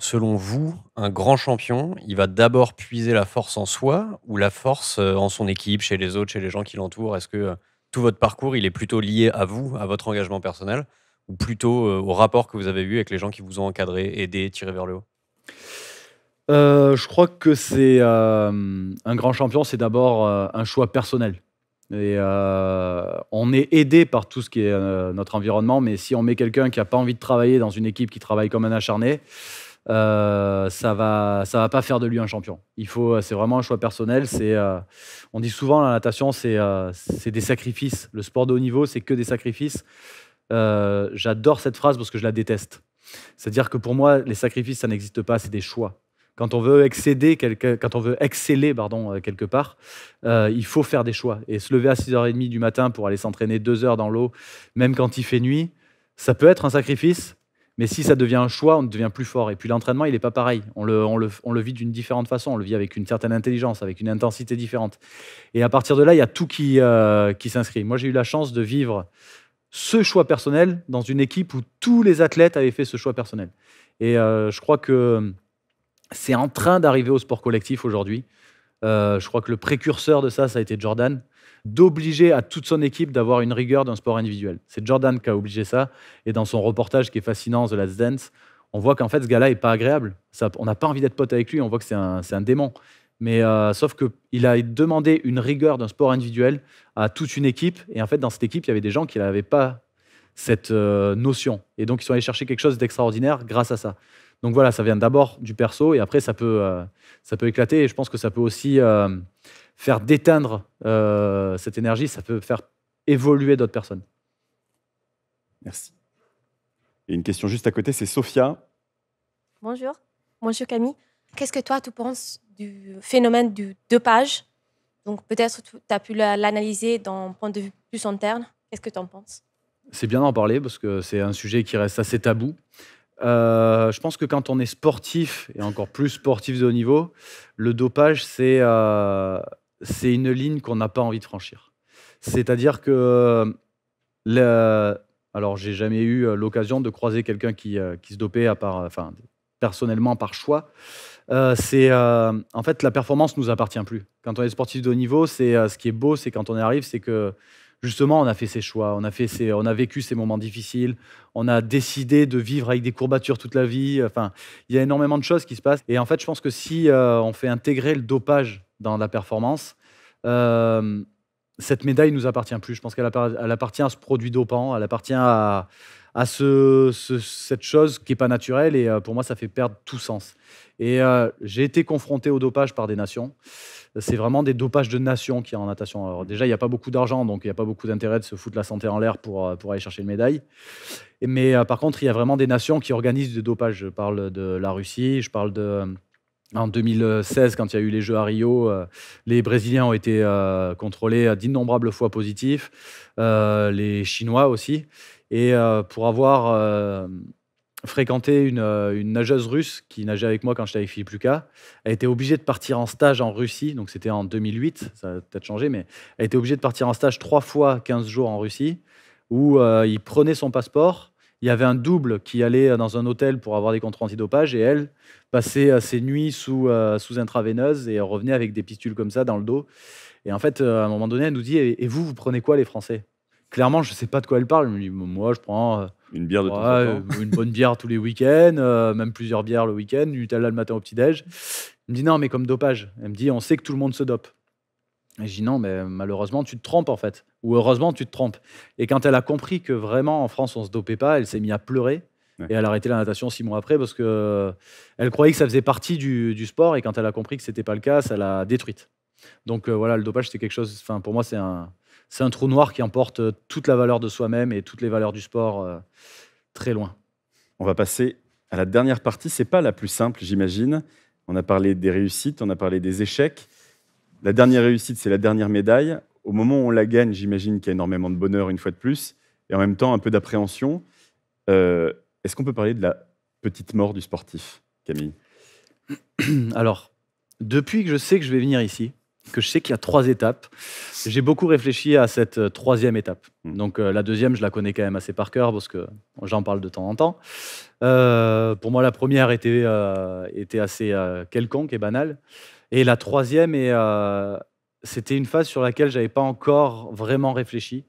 selon vous, un grand champion, il va d'abord puiser la force en soi ou la force en son équipe, chez les autres, chez les gens qui l'entourent Est-ce que tout votre parcours, il est plutôt lié à vous, à votre engagement personnel, ou plutôt au rapport que vous avez eu avec les gens qui vous ont encadré, aidé, tiré vers le haut euh, je crois que c'est euh, un grand champion, c'est d'abord euh, un choix personnel. Et on est aidé par tout ce qui est notre environnement, mais si on met quelqu'un qui n'a pas envie de travailler dans une équipe qui travaille comme un acharné, ça va, ça va pas faire de lui un champion. Il faut, c'est vraiment un choix personnel. C'est, on dit souvent la natation, c'est, c'est des sacrifices. Le sport de haut niveau, c'est que des sacrifices. j'adore cette phrase parce que je la déteste. C'est-à-dire que pour moi, les sacrifices, ça n'existe pas, c'est des choix. Quand on veut excéder, quand on veut exceller pardon, euh, quelque part, euh, il faut faire des choix. Et se lever à 6h30 du matin pour aller s'entraîner deux heures dans l'eau, même quand il fait nuit, ça peut être un sacrifice, mais si ça devient un choix, on devient plus fort. Et puis l'entraînement, il n'est pas pareil. On le, vit d'une différente façon. On le vit avec une certaine intelligence, avec une intensité différente. Et à partir de là, il y a tout qui euh, s'inscrit. Moi, j'ai eu la chance de vivre ce choix personnel dans une équipe où tous les athlètes avaient fait ce choix personnel. Et euh, je crois que c'est en train d'arriver au sport collectif aujourd'hui. Euh, je crois que le précurseur de ça, ça a été Jordan, d'obliger à toute son équipe d'avoir une rigueur d'un sport individuel. C'est Jordan qui a obligé ça. Et dans son reportage qui est fascinant, The Last Dance, on voit qu'en fait, ce gars-là n'est pas agréable. on n'a pas envie d'être pote avec lui, on voit que c'est un démon. Mais euh, sauf qu'il a demandé une rigueur d'un sport individuel à toute une équipe. Et en fait, dans cette équipe, il y avait des gens qui n'avaient pas cette euh, notion. Et donc, ils sont allés chercher quelque chose d'extraordinaire grâce à ça. Donc voilà, ça vient d'abord du perso et après, ça peut, euh, ça peut éclater. Et je pense que ça peut aussi faire déteindre cette énergie, ça peut faire évoluer d'autres personnes. Merci. Et une question juste à côté, c'est Sophia. Bonjour. Bonjour Camille. Qu'est-ce que toi, tu penses du phénomène du dopage Donc, peut-être tu as pu l'analyser d'un point de vue plus interne. Qu'est-ce que tu en penses C'est bien d'en parler parce que c'est un sujet qui reste assez tabou. Euh, je pense que quand on est sportif, et encore plus sportif de haut niveau, le dopage, c'est euh, une ligne qu'on n'a pas envie de franchir. C'est-à-dire que. Le... Alors, j'ai jamais eu euh, l'occasion de croiser quelqu'un qui, euh, qui, se dopait, à part, enfin, personnellement par choix. Euh, c'est euh, en fait la performance nous appartient plus. Quand on est sportif de haut niveau, c'est euh, ce qui est beau, c'est quand on y arrive, c'est que justement on a fait ses choix, on a fait ses, on a vécu ces moments difficiles, on a décidé de vivre avec des courbatures toute la vie. Enfin, il y a énormément de choses qui se passent. Et en fait, je pense que si on fait intégrer le dopage dans la performance, cette médaille nous appartient plus. Je pense qu'elle appartient à ce produit dopant, elle appartient à à cette chose qui n'est pas naturelle et euh, pour moi, ça fait perdre tout sens. Et euh, j'ai été confronté au dopage par des nations. C'est vraiment des dopages de nations qui y a en natation. Alors déjà, il n'y a pas beaucoup d'argent, donc il n'y a pas beaucoup d'intérêt de se foutre la santé en l'air pour, euh, pour aller chercher une médaille. Mais par contre, il y a vraiment des nations qui organisent des dopage. Je parle de la Russie, je parle de... En 2016, quand il y a eu les Jeux à Rio, les Brésiliens ont été contrôlés d'innombrables fois positifs, les Chinois aussi. Et euh, pour avoir euh, fréquenté euh, une, nageuse russe qui nageait avec moi quand j'étais avec Philippe Lucas. Elle était obligée de partir en stage en Russie, donc c'était en 2008, ça a peut-être changé, mais elle était obligée de partir en stage trois fois 15 jours en Russie, où il prenait son passeport, il y avait un double qui allait dans un hôtel pour avoir des contrôles antidopage, et elle passait ses nuits sous, sous intraveineuse et revenait avec des pistules comme ça dans le dos. Et en fait, à un moment donné, elle nous dit, et vous, vous prenez quoi les Français clairement, je ne sais pas de quoi elle parle. me moi, je prends. Euh, une bière de temps. Euh, une bonne bière tous les week-ends, euh, même plusieurs bières le week-end, du là le matin au petit-déj. Elle me dit, non, mais comme dopage. Elle me dit, on sait que tout le monde se dope. Et je dis, non, mais malheureusement, tu te trompes en fait. Ou heureusement, tu te trompes. Et quand elle a compris que vraiment en France, on se dopait pas, elle s'est mise à pleurer. Et elle a arrêté la natation six mois après parce que elle croyait que ça faisait partie du, sport et quand elle a compris que c'était pas le cas, ça l'a détruite. Donc voilà, le dopage c'est quelque chose. Enfin pour moi c'est un, c'est un trou noir qui emporte euh, toute la valeur de soi-même et toutes les valeurs du sport euh, très loin. On va passer à la dernière partie. C'est pas la plus simple, j'imagine. On a parlé des réussites, on a parlé des échecs. La dernière réussite, c'est la dernière médaille. Au moment où on la gagne, j'imagine qu'il y a énormément de bonheur une fois de plus, et en même temps un peu d'appréhension. Euh, est-ce qu'on peut parler de la petite mort du sportif, Camille (clears throat) Alors, depuis que je sais que je vais venir ici, que je sais qu'il y a trois étapes. J'ai beaucoup réfléchi à cette euh, troisième étape. Hmm. Donc euh, la deuxième, je la connais quand même assez par cœur parce que j'en parle de temps en temps. Euh, pour moi, la première était, était assez quelconque et banale. Et la troisième, c'était une phase sur laquelle je n'avais pas encore vraiment réfléchi.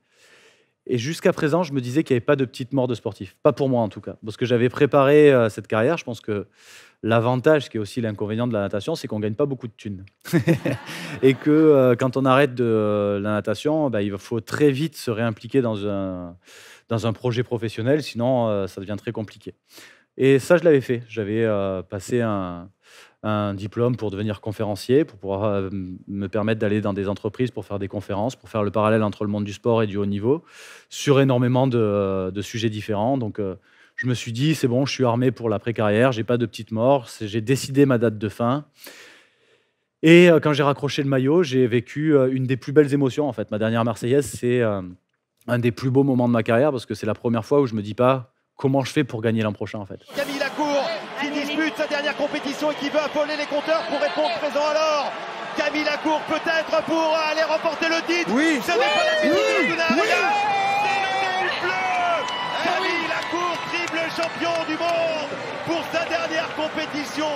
Et jusqu'à présent, je me disais qu'il n'y avait pas de petite mort de sportif. Pas pour moi, en tout cas. Parce que j'avais préparé euh, cette carrière. Je pense que l'avantage, qui est aussi l'inconvénient de la natation, c'est qu'on ne gagne pas beaucoup de thunes. (laughs) et que euh, quand on arrête de euh, la natation, bah, il faut très vite se réimpliquer dans un, dans un projet professionnel. Sinon, ça devient très compliqué. Et ça, je l'avais fait. J'avais passé un, un diplôme pour devenir conférencier, pour pouvoir euh, me permettre d'aller dans des entreprises pour faire des conférences, pour faire le parallèle entre le monde du sport et du haut niveau, sur énormément de, euh, sujets différents. Donc, euh, je me suis dit, c'est bon, je suis armé pour l'après-carrière, j'ai pas de petite mort, j'ai décidé ma date de fin. Et quand j'ai raccroché le maillot, j'ai vécu une des plus belles émotions, en fait. Ma dernière Marseillaise, c'est un des plus beaux moments de ma carrière, parce que c'est la première fois où je me dis pas comment je fais pour gagner l'an prochain, en fait de sa dernière compétition et qui veut appeler les compteurs pour répondre présent alors. Camille Lacour peut-être pour aller remporter le titre. Oui. la C'est le ah Camille Lacour triple champion du monde pour sa dernière compétition.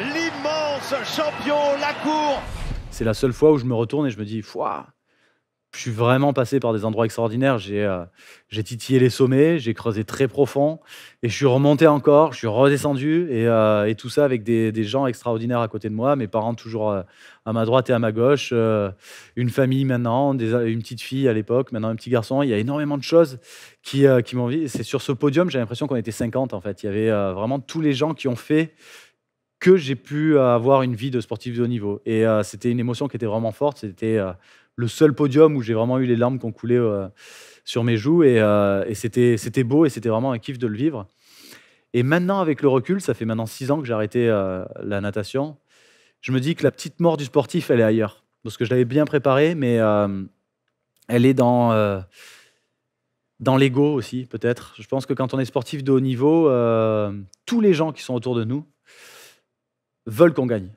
L'immense champion Lacour. C'est la seule fois où je me retourne et je me dis, Fouah, je suis vraiment passé par des endroits extraordinaires. Euh, j'ai titillé les sommets, j'ai creusé très profond et je suis remonté encore, je suis redescendu et, euh, tout ça avec des, gens extraordinaires à côté de moi. Mes parents toujours euh, à ma droite et à ma gauche, une famille maintenant, une petite fille à l'époque, maintenant un petit garçon. Il y a énormément de choses qui, qui m'ont C'est sur ce podium, j'ai l'impression qu'on était 50 en fait. Il y avait vraiment tous les gens qui ont fait que j'ai pu avoir une vie de sportif de haut niveau. Et c'était une émotion qui était vraiment forte. C'était le seul podium où j'ai vraiment eu les larmes qui ont coulé euh, sur mes joues. Euh, et, c'était, c'était beau et c'était vraiment un kiff de le vivre. Et maintenant, avec le recul, ça fait maintenant six ans que j'ai arrêté euh, la natation. Je me dis que la petite mort du sportif, elle est ailleurs. Parce que je l'avais bien préparée, mais elle est dans dans l'ego aussi, peut-être. Je pense que quand on est sportif de haut niveau, tous les gens qui sont autour de nous veulent qu'on gagne.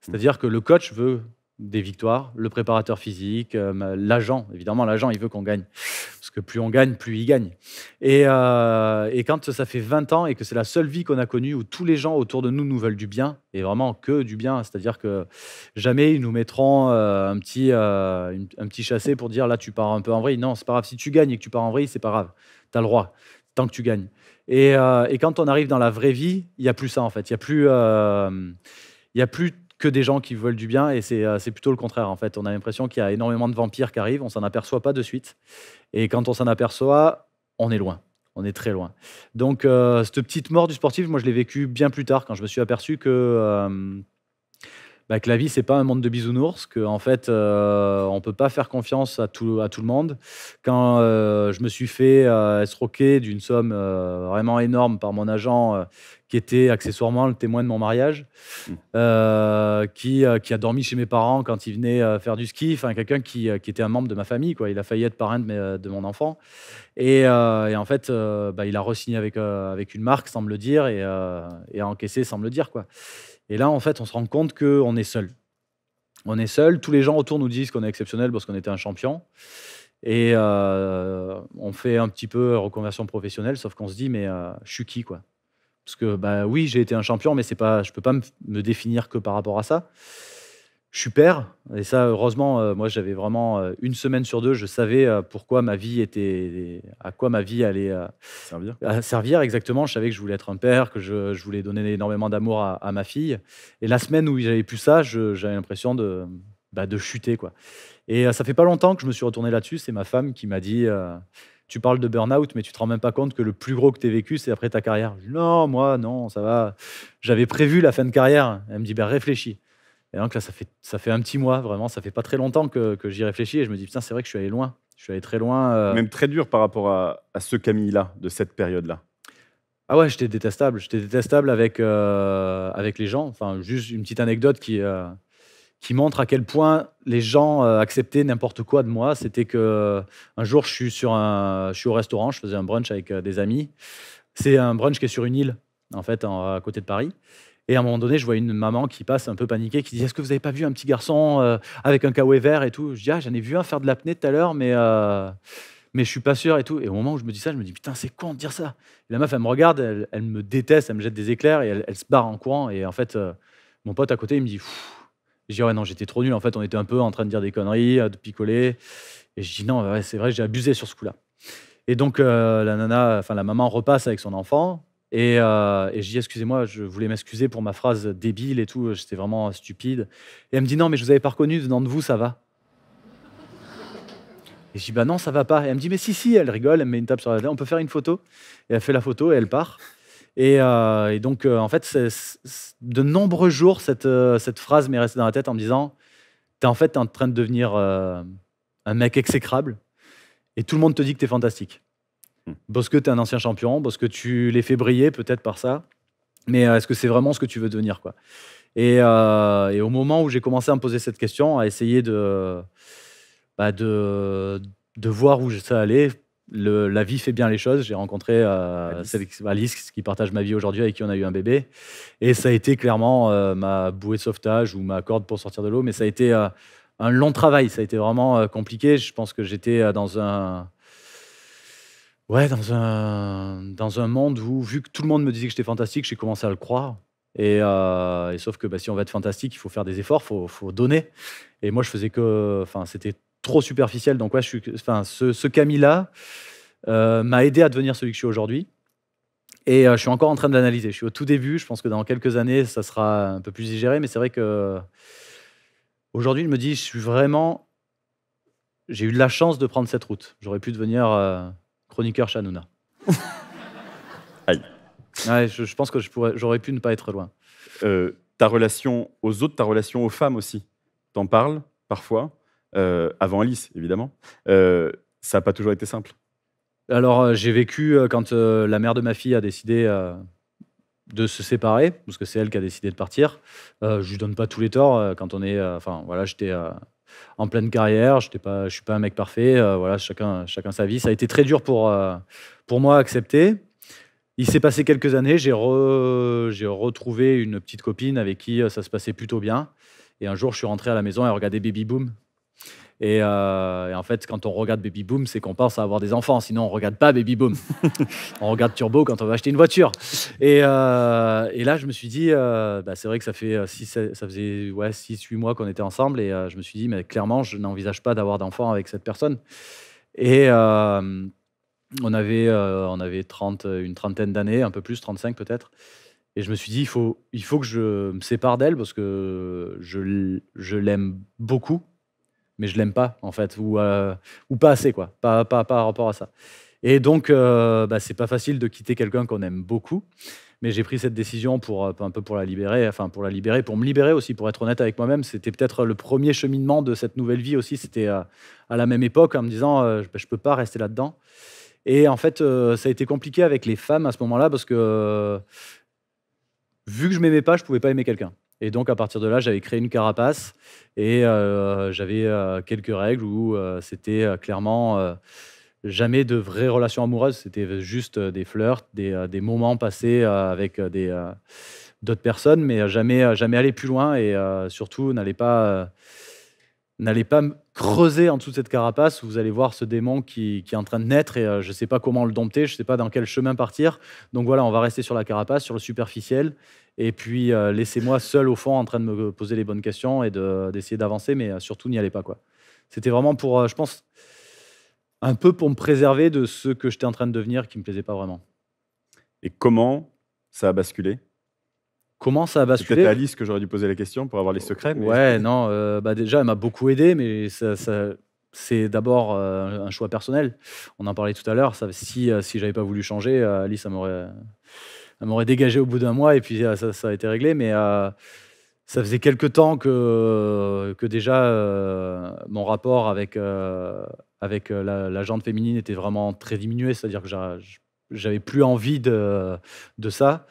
C'est-à-dire que le coach veut des victoires, le préparateur physique, euh, l'agent. Évidemment, l'agent, il veut qu'on gagne. Parce que plus on gagne, plus il gagne. Et, euh, quand ça fait 20 ans et que c'est la seule vie qu'on a connue où tous les gens autour de nous nous veulent du bien, et vraiment que du bien, c'est-à-dire que jamais ils nous mettront euh, un, petit, un petit chassé pour dire là, tu pars un peu en vrille. Non, c'est pas grave. Si tu gagnes et que tu pars en vrille, c'est pas grave. Tu as le droit, tant que tu gagnes. Et, quand on arrive dans la vraie vie, il n'y a plus ça, en fait. Il a plus il n'y a plus des gens qui veulent du bien et euh, c'est plutôt le contraire en fait. On a l'impression qu'il y a énormément de vampires qui arrivent, on s'en aperçoit pas de suite. Et quand on s'en aperçoit, on est loin. On est très loin. Donc, euh, cette petite mort du sportif, moi, je l'ai vécu bien plus tard, quand je me suis aperçu que euh, bah, que la vie, c'est pas un monde de bisounours, qu'en en fait, on euh, on peut pas faire confiance à tout, à tout le monde. Quand euh, je me suis fait euh, escroquer d'une somme vraiment énorme par mon agent, qui était accessoirement le témoin de mon mariage, mmh. qui, qui a dormi chez mes parents quand il venait faire du ski, enfin, quelqu'un qui, qui, était un membre de ma famille, quoi. Il a failli être parrain de, mon enfant. Et, en fait, bah, il a re-signé avec, avec une marque, semble le dire, et, a encaissé, semble le dire, quoi. Et là, en fait, on se rend compte qu'on est seul. On est seul. Tous les gens autour nous disent qu'on est exceptionnel parce qu'on était un champion. Et euh, on fait un petit peu reconversion professionnelle, sauf qu'on se dit, mais euh, je suis qui, quoi Parce que, bah oui, j'ai été un champion, mais c'est pas, je peux pas me définir que par rapport à ça je suis père. Et ça, heureusement, euh, moi, j'avais vraiment euh, une semaine sur deux, je savais euh, pourquoi ma vie était, à quoi ma vie allait servir. exactement. Je savais que je voulais être un père, que je, voulais donner énormément d'amour à, ma fille. Et la semaine où j'avais plus ça, j'avais l'impression de, bah, de chuter, quoi. Et ça fait pas longtemps que je me suis retourné là-dessus. C'est ma femme qui m'a dit tu parles de burn-out, mais tu te rends même pas compte que le plus gros que tu as vécu, c'est après ta carrière. non, moi, non, ça va. J'avais prévu la fin de carrière. Elle me dit, ben réfléchis. Et donc là, ça fait, ça fait un petit mois, vraiment, ça fait pas très longtemps que, que j'y réfléchis et je me dis, putain, c'est vrai que je suis allé loin. Je suis allé très loin. Euh. Même très dur par rapport à, à ce Camille-là, de cette période-là. Ah ouais, j'étais détestable. J'étais détestable avec, euh, avec les gens. Enfin, juste une petite anecdote qui, euh, qui montre à quel point les gens acceptaient n'importe quoi de moi. C'était que un jour, je suis, sur un, je suis au restaurant, je faisais un brunch avec des amis. C'est un brunch qui est sur une île, en fait, à côté de Paris. Et à un moment donné, je vois une maman qui passe un peu paniquée, qui dit Est-ce que vous n'avez pas vu un petit garçon euh, avec un caouet vert et tout Je dis Ah, j'en ai vu un faire de l'apnée tout à l'heure, mais. je euh, mais je suis pas sûr et tout. Et au moment où je me dis ça, je me dis putain, c'est con de dire ça. la meuf, elle me regarde, elle, me déteste, elle me jette des éclairs et elle, se barre en courant. Et en fait, euh, mon pote à côté, il me dit Je dis ouais, non, j'étais trop nul. En fait, on était un peu en train de dire des conneries, de picoler. Et je dis non, c'est vrai, j'ai abusé sur ce coup-là. Et donc, la nana, la maman repasse avec son enfant. Euh, et, je dis, excusez-moi, je voulais m'excuser pour ma phrase débile et tout, j'étais vraiment stupide. Et elle me dit, non, mais je vous avais pas reconnu, venant de vous, ça va. Et je dis, bah non, ça va pas. Et elle me dit, mais si, si, elle rigole, elle met une table sur la table, on peut faire une photo. Et elle fait la photo et elle part. Et, euh, donc, euh, en fait, de nombreux jours, cette, phrase m'est restée dans la tête en me disant, t'es en fait es en train de devenir un mec exécrable et tout le monde te dit que t'es fantastique. Hmm. Parce que tu es un ancien champion, parce que tu les fais briller peut-être par ça. Mais euh, est-ce que c'est vraiment ce que tu veux devenir quoi euh, et, au moment où j'ai commencé à me poser cette question, à essayer de, bah, de, voir où ça allait, la vie fait bien les choses. J'ai rencontré euh, Alice. qui partage ma vie aujourd'hui, avec qui on a eu un bébé. Et ça a été clairement ma bouée de sauvetage ou ma corde pour sortir de l'eau. Mais ça a été un long travail. Ça a été vraiment compliqué. Je pense que j'étais dans un Ouais, dans un, dans un monde où, vu que tout le monde me disait que j'étais fantastique, j'ai commencé à le croire. Et, euh, sauf que bah, si on veut être fantastique, il faut faire des efforts, il faut, faut, donner. Et moi, je faisais que. Enfin, c'était trop superficiel. Donc, ouais, je suis, enfin, ce, ce Camille-là euh, m'a aidé à devenir celui que je suis aujourd'hui. Et euh, je suis encore en train de l'analyser. Je suis au tout début. Je pense que dans quelques années, ça sera un peu plus digéré. Mais c'est vrai que. Aujourd'hui, je me dis, je suis vraiment. J'ai eu de la chance de prendre cette route. J'aurais pu devenir chroniqueur Shanouna. (laughs) Aïe. je, pense que j'aurais pu ne pas être loin. Euh, ta relation aux autres, ta relation aux femmes aussi, t'en parles parfois, euh, avant Alice évidemment. Euh, ça n'a pas toujours été simple. Alors j'ai vécu quand la mère de ma fille a décidé de se séparer, parce que c'est elle qui a décidé de partir. je lui donne pas tous les torts quand on est, enfin voilà, j'étais en pleine carrière. Je ne suis pas un mec parfait. Euh, voilà, chacun, chacun sa vie. Ça a été très dur pour, euh, pour moi à accepter. Il s'est passé quelques années. J'ai retrouvé une petite copine avec qui euh, ça se passait plutôt bien. Et un jour, je suis rentré à la maison et regardé Baby Boom euh, et, en fait, quand on regarde Baby Boom, c'est qu'on pense à avoir des enfants. Sinon, on regarde pas Baby Boom. (laughs) on regarde Turbo quand on va acheter une voiture. Et, euh, là, je me suis dit, euh, bah, c'est vrai que ça fait six, ça faisait 6-8 mois qu'on était ensemble. Et je me suis dit, mais clairement, je n'envisage pas d'avoir d'enfants avec cette personne. Et on avait, une trentaine d'années, un peu plus, 35 peut-être. Et je me suis dit, il faut, que je me sépare d'elle parce que je l'aime beaucoup mais je l'aime pas en fait ou euh, ou pas assez quoi pas pas par rapport à ça et donc ce euh, bah, c'est pas facile de quitter quelqu'un qu'on aime beaucoup mais j'ai pris cette décision pour euh, un peu pour la libérer enfin pour la libérer pour me libérer aussi pour être honnête avec moi-même c'était peut-être le premier cheminement de cette nouvelle vie aussi c'était à la même époque en me disant je, bah, je peux pas rester là-dedans et en fait ça a été compliqué avec les femmes à ce moment-là parce que vu que je m'aimais pas je pouvais pas aimer quelqu'un et donc, à partir de là, j'avais créé une carapace et euh, j'avais euh, quelques règles où euh, c'était clairement jamais de vraies relations amoureuses. C'était juste des flirts, des, moments passés avec des, d'autres personnes, mais jamais, jamais aller plus loin et surtout n'allez pas n'allez pas creuser en dessous de cette carapace, où vous allez voir ce démon qui, est en train de naître et euh, je ne sais pas comment le dompter, je ne sais pas dans quel chemin partir. Donc voilà, on va rester sur la carapace, sur le superficiel, et puis euh, laissez-moi seul au fond en train de me poser les bonnes questions et d'essayer d'avancer, mais euh, surtout n'y allez pas. quoi. C'était vraiment pour, je pense, un peu pour me préserver de ce que j'étais en train de devenir qui ne me plaisait pas vraiment. Et comment ça a basculé comment ça a basculé C'était Alice que j'aurais dû poser la question pour avoir les euh, secrets. Ouais, non, euh, bah déjà, elle m'a beaucoup aidé, mais c'est d'abord euh, un choix personnel. On en parlait tout à l'heure. Ça, si si j'avais pas voulu changer, Alice, ça m'aurait, m'aurait dégagé au bout d'un mois et puis ça, a été réglé. Mais ça faisait quelques temps que, que déjà mon rapport avec, avec la, la féminine était vraiment très diminué. C'est-à-dire que j'avais plus envie de, de ça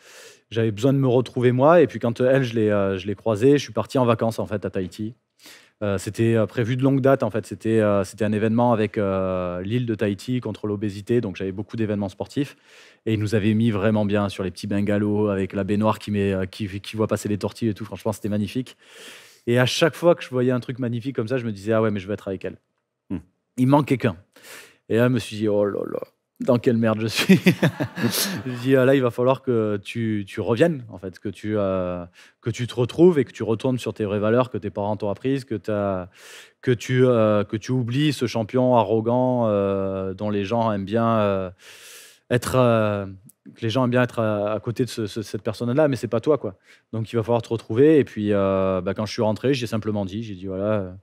j'avais besoin de me retrouver moi. Et puis quand euh, elle, je l'ai, euh, je l'ai croisée, je suis parti en vacances en fait à Tahiti. Euh, c'était prévu de longue date en fait. C'était, c'était un événement avec l'île de Tahiti contre l'obésité. Donc j'avais beaucoup d'événements sportifs. Et ils nous avaient mis vraiment bien sur les petits bungalows avec la baignoire qui, met, qui, qui voit passer les tortilles et tout. Franchement, c'était magnifique. Et à chaque fois que je voyais un truc magnifique comme ça, je me disais, ah ouais, mais je vais être avec elle. Hmm. Il manque quelqu'un. Et là, je me suis dit, oh là là, dans quelle merde je suis. (laughs) je dis, ah, là, il va falloir que tu, tu reviennes, en fait, que tu, euh, que tu te retrouves et que tu retournes sur tes vraies valeurs que tes parents t'ont apprises, que, as, que, tu, euh, que tu oublies ce champion arrogant euh, dont les gens aiment bien être. les gens aiment bien être à, côté de cette personne-là, mais c'est pas toi, quoi. Donc, il va falloir te retrouver. Et puis, bah, quand je suis rentré, j'ai simplement dit, j'ai dit, voilà,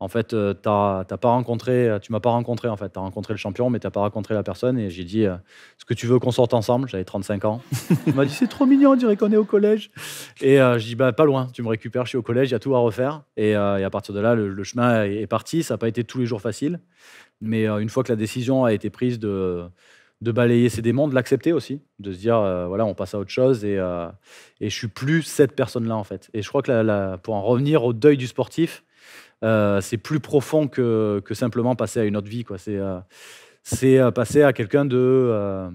en fait, tu euh, t'as, t'as pas rencontré, euh, tu m'as pas rencontré en fait. Tu as rencontré le champion, mais tu pas rencontré la personne. Et j'ai dit, est-ce euh, que tu veux qu'on sorte ensemble J'avais 35 ans. (laughs) Il m'a dit, c'est trop mignon, on dirait qu'on est au collège. Et euh, je dis, bah, pas loin, tu me récupères, je suis au collège, il y a tout à refaire. Et, à partir de là, le, chemin est, parti. Ça n'a pas été tous les jours facile. Mais une fois que la décision a été prise de, balayer ses démons, de l'accepter aussi, de se dire, voilà, on passe à autre chose. Et, et je suis plus cette personne-là en fait. Et je crois que pour en revenir au deuil du sportif, euh, c'est plus profond que, simplement passer à une autre vie. Quoi. C'est, euh, c'est euh, passer à quelqu'un de,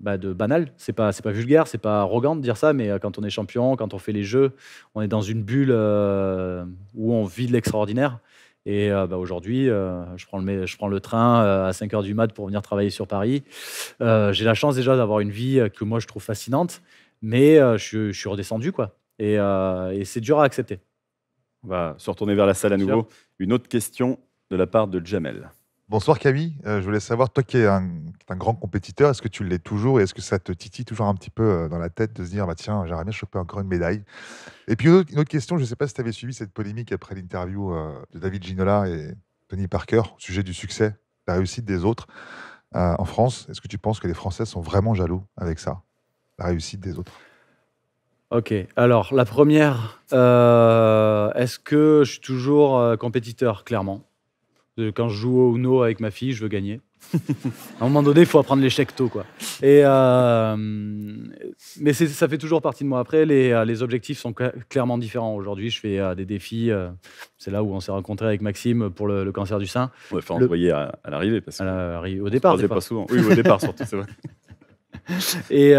bah, de banal. C'est pas, c'est pas vulgaire, c'est pas arrogant de dire ça, mais quand on est champion, quand on fait les jeux, on est dans une bulle où on vit de l'extraordinaire. Et bah, aujourd'hui, je, prends le, je prends le train à 5h du mat pour venir travailler sur Paris. j'ai la chance déjà d'avoir une vie que moi je trouve fascinante, mais je, suis redescendu. quoi. et c'est dur à accepter. On va se retourner vers la salle à nouveau. Une autre question de la part de Jamel. Bonsoir Camille, euh, je voulais savoir, toi qui es un, grand compétiteur, est-ce que tu l'es toujours et est-ce que ça te titille toujours un petit peu euh, dans la tête de se dire, bah, tiens, j'aimerais bien choper encore une médaille Et puis une autre, question, je ne sais pas si tu avais suivi cette polémique après l'interview euh, de David Ginola et Tony Parker au sujet du succès, la réussite des autres en France. Est-ce que tu penses que les Français sont vraiment jaloux avec ça, la réussite des autres Ok, alors la première, euh, est-ce que je suis toujours euh, compétiteur Clairement. Euh, quand je joue au Uno avec ma fille, je veux gagner. (laughs) à un moment donné, il faut apprendre l'échec tôt. Quoi. Et, mais ça fait toujours partie de moi. Après, les, les objectifs sont clairement différents. Aujourd'hui, je fais des défis. c'est là où on s'est rencontré avec Maxime pour le, cancer du sein. On va faire envoyer à, l'arrivée. Parce que au départ. Se pas souvent. Oui, au départ surtout, c'est vrai. (laughs) Et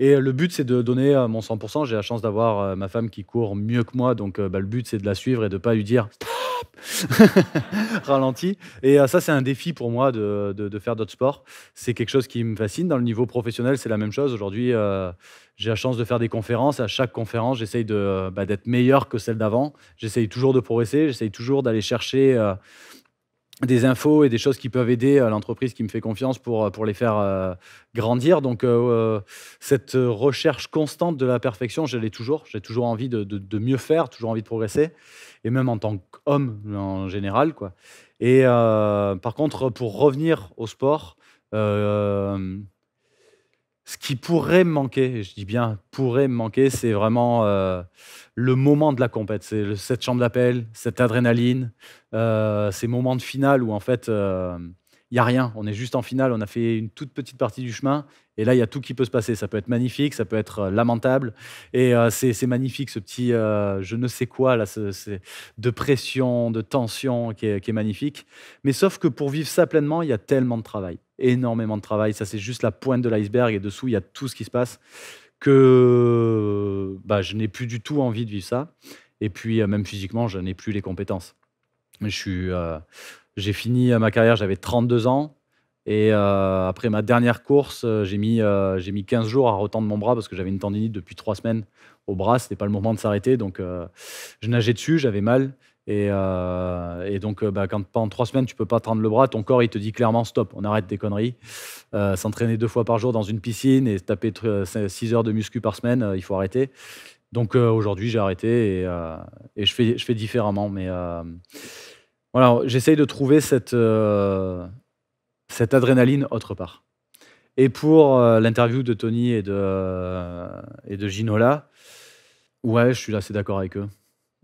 et euh, le but, c'est de donner euh, mon 100%. J'ai la chance d'avoir euh, ma femme qui court mieux que moi. Donc, bah, le but, c'est de la suivre et de ne pas lui dire (laughs) ralenti. Et ça, c'est un défi pour moi de, de, faire d'autres sports. C'est quelque chose qui me fascine. Dans le niveau professionnel, c'est la même chose. Aujourd'hui, j'ai la chance de faire des conférences. À chaque conférence, j'essaye bah, d'être meilleur que celle d'avant. J'essaye toujours de progresser. J'essaye toujours d'aller chercher des infos et des choses qui peuvent aider euh, l'entreprise qui me fait confiance pour, euh, pour les faire euh, grandir. Donc, cette recherche constante de la perfection, je toujours. J'ai toujours envie de, mieux faire, toujours envie de progresser, et même en tant qu'homme en général. Quoi. Et par contre, pour revenir au sport, ce qui pourrait me manquer, je dis bien pourrait me manquer, c'est vraiment euh, le moment de la compète. C'est cette chambre d'appel, cette adrénaline, euh, ces moments de finale où en fait, euh, il n'y a rien. On est juste en finale, on a fait une toute petite partie du chemin et là, il y a tout qui peut se passer. Ça peut être magnifique, ça peut être euh, lamentable. Et euh, c'est magnifique, ce petit euh, je ne sais quoi, là, de pression, de tension qui est, magnifique. Mais sauf que pour vivre ça pleinement, il y a tellement de travail, énormément de travail. Ça, c'est juste la pointe de l'iceberg. Et dessous, il y a tout ce qui se passe que bah, je n'ai plus du tout envie de vivre ça. Et puis, même physiquement, je n'ai plus les compétences. Je suis, j'ai fini ma carrière, j'avais 32 ans. Et euh, après ma dernière course, euh, j'ai mis, euh, mis 15 jours à retendre mon bras parce que j'avais une tendinite depuis 3 semaines au bras. Ce n'était pas le moment de s'arrêter. Donc, je nageais dessus, j'avais mal. Et, donc, bah, quand pendant 3 semaines, tu peux pas tendre le bras, ton corps, il te dit clairement stop, on arrête des conneries. S'entraîner deux fois par jour dans une piscine et taper 6 heures de muscu par semaine, il faut arrêter. Donc, aujourd'hui, j'ai arrêté et, je, fais, je fais différemment. Mais. Voilà, j'essaye de trouver cette, cette adrénaline autre part. Et pour euh, l'interview de Tony euh, et de, Ginola, ouais, je suis assez d'accord avec eux.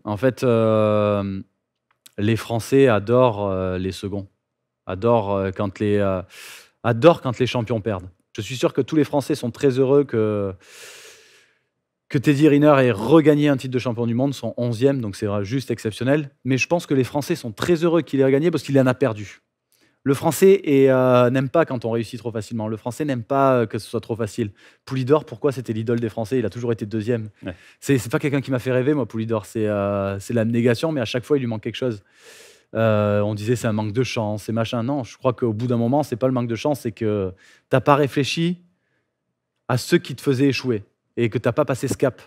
En fait, euh, les Français adorent les seconds, adorent quand les, adorent quand les champions perdent. Je suis sûr que tous les Français sont très heureux que, que Teddy Riner ait regagné un titre de champion du monde, son 11e, donc c'est juste exceptionnel. Mais je pense que les Français sont très heureux qu'il ait regagné parce qu'il en a perdu. Le français euh, n'aime pas quand on réussit trop facilement. Le français n'aime pas euh, que ce soit trop facile. Poulidor, pourquoi c'était l'idole des Français Il a toujours été deuxième. Ce C'est pas quelqu'un qui m'a fait rêver, moi, Poulidor. C'est euh, la négation, mais à chaque fois, il lui manque quelque chose. on disait c'est un manque de chance, c'est machin. Non, je crois qu'au bout d'un moment, c'est pas le manque de chance, c'est que t'as pas réfléchi à ce qui te faisait échouer et que t'as pas passé ce cap.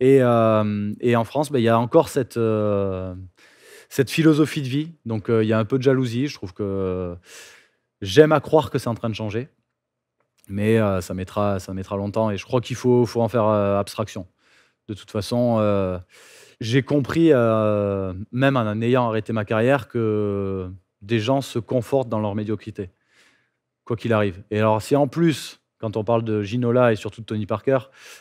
Et, en France, ben, il y a encore cette cette philosophie de vie. Donc, euh, il y a un peu de jalousie. Je trouve que j'aime à croire que c'est en train de changer. Mais euh, ça, mettra, ça mettra longtemps. Et je crois qu'il faut, faut en faire euh, abstraction. De toute façon, j'ai compris, même en ayant arrêté ma carrière, que des gens se confortent dans leur médiocrité, quoi qu'il arrive. Et alors, si en plus, quand on parle de Ginola et surtout de Tony Parker,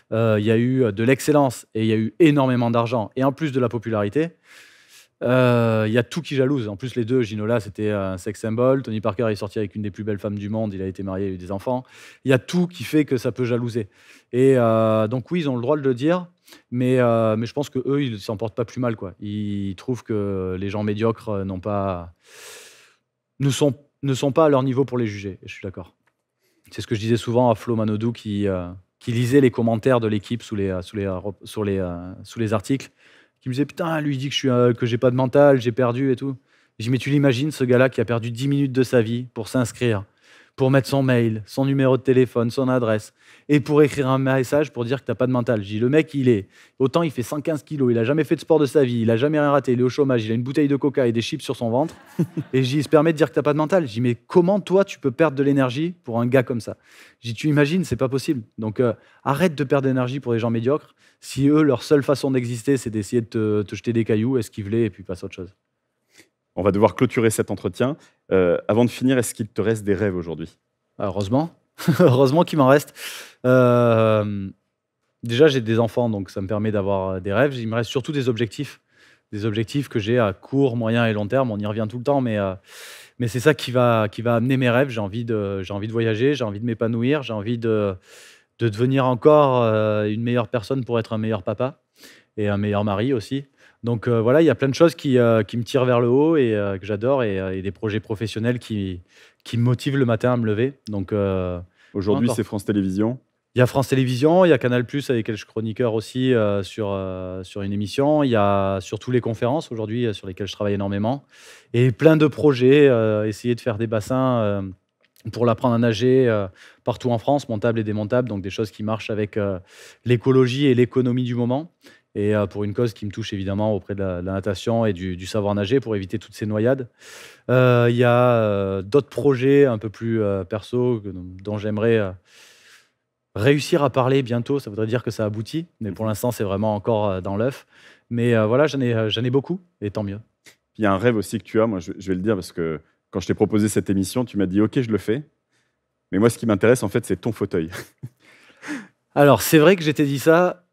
il y a eu de l'excellence et il y a eu énormément d'argent, et en plus de la popularité, euh, il y a tout qui jalouse. En plus, les deux, Ginola, c'était un sex symbol. Tony Parker est sorti avec une des plus belles femmes du monde. Il a été marié, il a eu des enfants. Il y a tout qui fait que ça peut jalouser. Et euh, donc, oui, ils ont le droit de le dire. Mais, euh, je pense qu'eux eux, ils s'en portent pas plus mal. Quoi. Ils trouvent que les gens médiocres n'ont pas, ne, sont, pas à leur niveau pour les juger. je suis d'accord. C'est ce que je disais souvent à Flo Manodou qui, qui lisait les commentaires de l'équipe sous les articles qui me disait Putain, lui, il dit que je suis, euh, que j'ai pas de mental, j'ai perdu et tout. Je dis Mais tu l'imagines, ce gars-là qui a perdu 10 minutes de sa vie pour s'inscrire pour mettre son mail, son numéro de téléphone, son adresse, et pour écrire un message pour dire que tu t'as pas de mental. J'ai le mec, il est autant il fait 115 kilos, il a jamais fait de sport de sa vie, il a jamais rien raté, il est au chômage, il a une bouteille de coca et des chips sur son ventre, (laughs) et j'y se permet de dire que t'as pas de mental. J'ai mais comment toi tu peux perdre de l'énergie pour un gars comme ça J'ai tu imagines, c'est pas possible. Donc euh, arrête de perdre d'énergie pour les gens médiocres. Si eux leur seule façon d'exister c'est d'essayer de te, te jeter des cailloux, esquiveler et puis passe à autre chose. On va devoir clôturer cet entretien. Euh, avant de finir, est-ce qu'il te reste des rêves aujourd'hui euh, Heureusement. (laughs) Heureusement qu'il m'en reste. Euh, déjà, j'ai des enfants, donc ça me permet d'avoir des rêves. Il me reste surtout des objectifs. Des objectifs que j'ai à court, moyen et long terme. On y revient tout le temps, mais, c'est ça qui va, qui va amener mes rêves. J'ai envie, de, voyager, j'ai envie de m'épanouir, j'ai envie de devenir encore une meilleure personne pour être un meilleur papa et un meilleur mari aussi. Donc euh, voilà, il y a plein de choses qui, euh, me tirent vers le haut et euh, que j'adore et, des projets professionnels qui, qui me motivent le matin à me lever. Donc Aujourd'hui, c'est France Télévisions. Il y a France Télévisions, il y a Canal Plus avec je chroniqueur aussi sur, sur une émission. Il y a surtout les conférences aujourd'hui sur lesquelles je travaille énormément. Et plein de projets, essayer de faire des bassins pour l'apprendre à nager partout en France, montables et démontables, donc des choses qui marchent avec l'écologie et l'économie du moment et euh, pour une cause qui me touche évidemment auprès de la, natation et du, savoir nager pour éviter toutes ces noyades. Euh, il y a euh, d'autres projets un peu plus perso dont j'aimerais réussir à parler bientôt. Ça voudrait dire que ça aboutit, mais pour mhm. l'instant c'est vraiment encore dans l'œuf. Mais voilà, j'en ai, j'en ai beaucoup et tant mieux. Il y a un rêve aussi que tu as, moi je, je vais le dire parce que quand je t'ai proposé cette émission, tu m'as dit ok je le fais, mais moi ce qui m'intéresse en fait c'est ton fauteuil. Alors c'est vrai que j'étais dit ça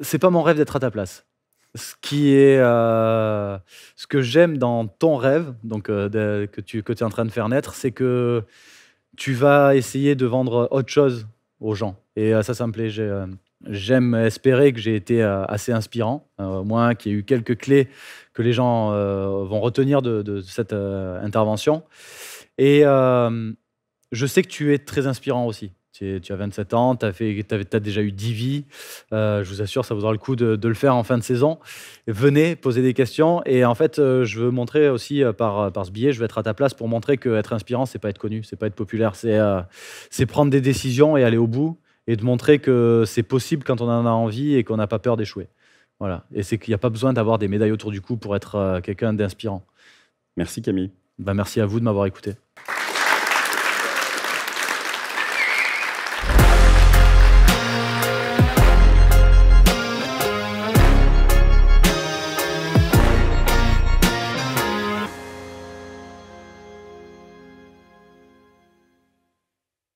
c'est pas mon rêve d'être à ta place. Ce qui est euh, ce que j'aime dans ton rêve, donc euh, que tu que es en train de faire naître, c'est que tu vas essayer de vendre autre chose aux gens. Et euh, ça, ça me plaît. J'aime espérer que j'ai été assez inspirant, au moins qu'il y ait eu quelques clés que les gens vont retenir de cette intervention. Et je sais que tu es très inspirant aussi tu, as 27 ans, tu as, déjà eu 10 vies. Euh, je vous assure, ça vaudra le coup de, le faire en fin de saison. Venez poser des questions. Et en fait, euh, je veux montrer aussi euh, par, ce billet, je vais être à ta place pour montrer qu'être inspirant, c'est pas être connu, c'est pas être populaire, c'est prendre des décisions et aller au bout et de montrer que c'est possible quand on en a envie et qu'on n'a pas peur d'échouer. Voilà. Et c'est qu'il n'y a pas besoin d'avoir des médailles autour du cou pour être quelqu'un d'inspirant. Merci Camille. Bah, merci à vous de m'avoir écouté.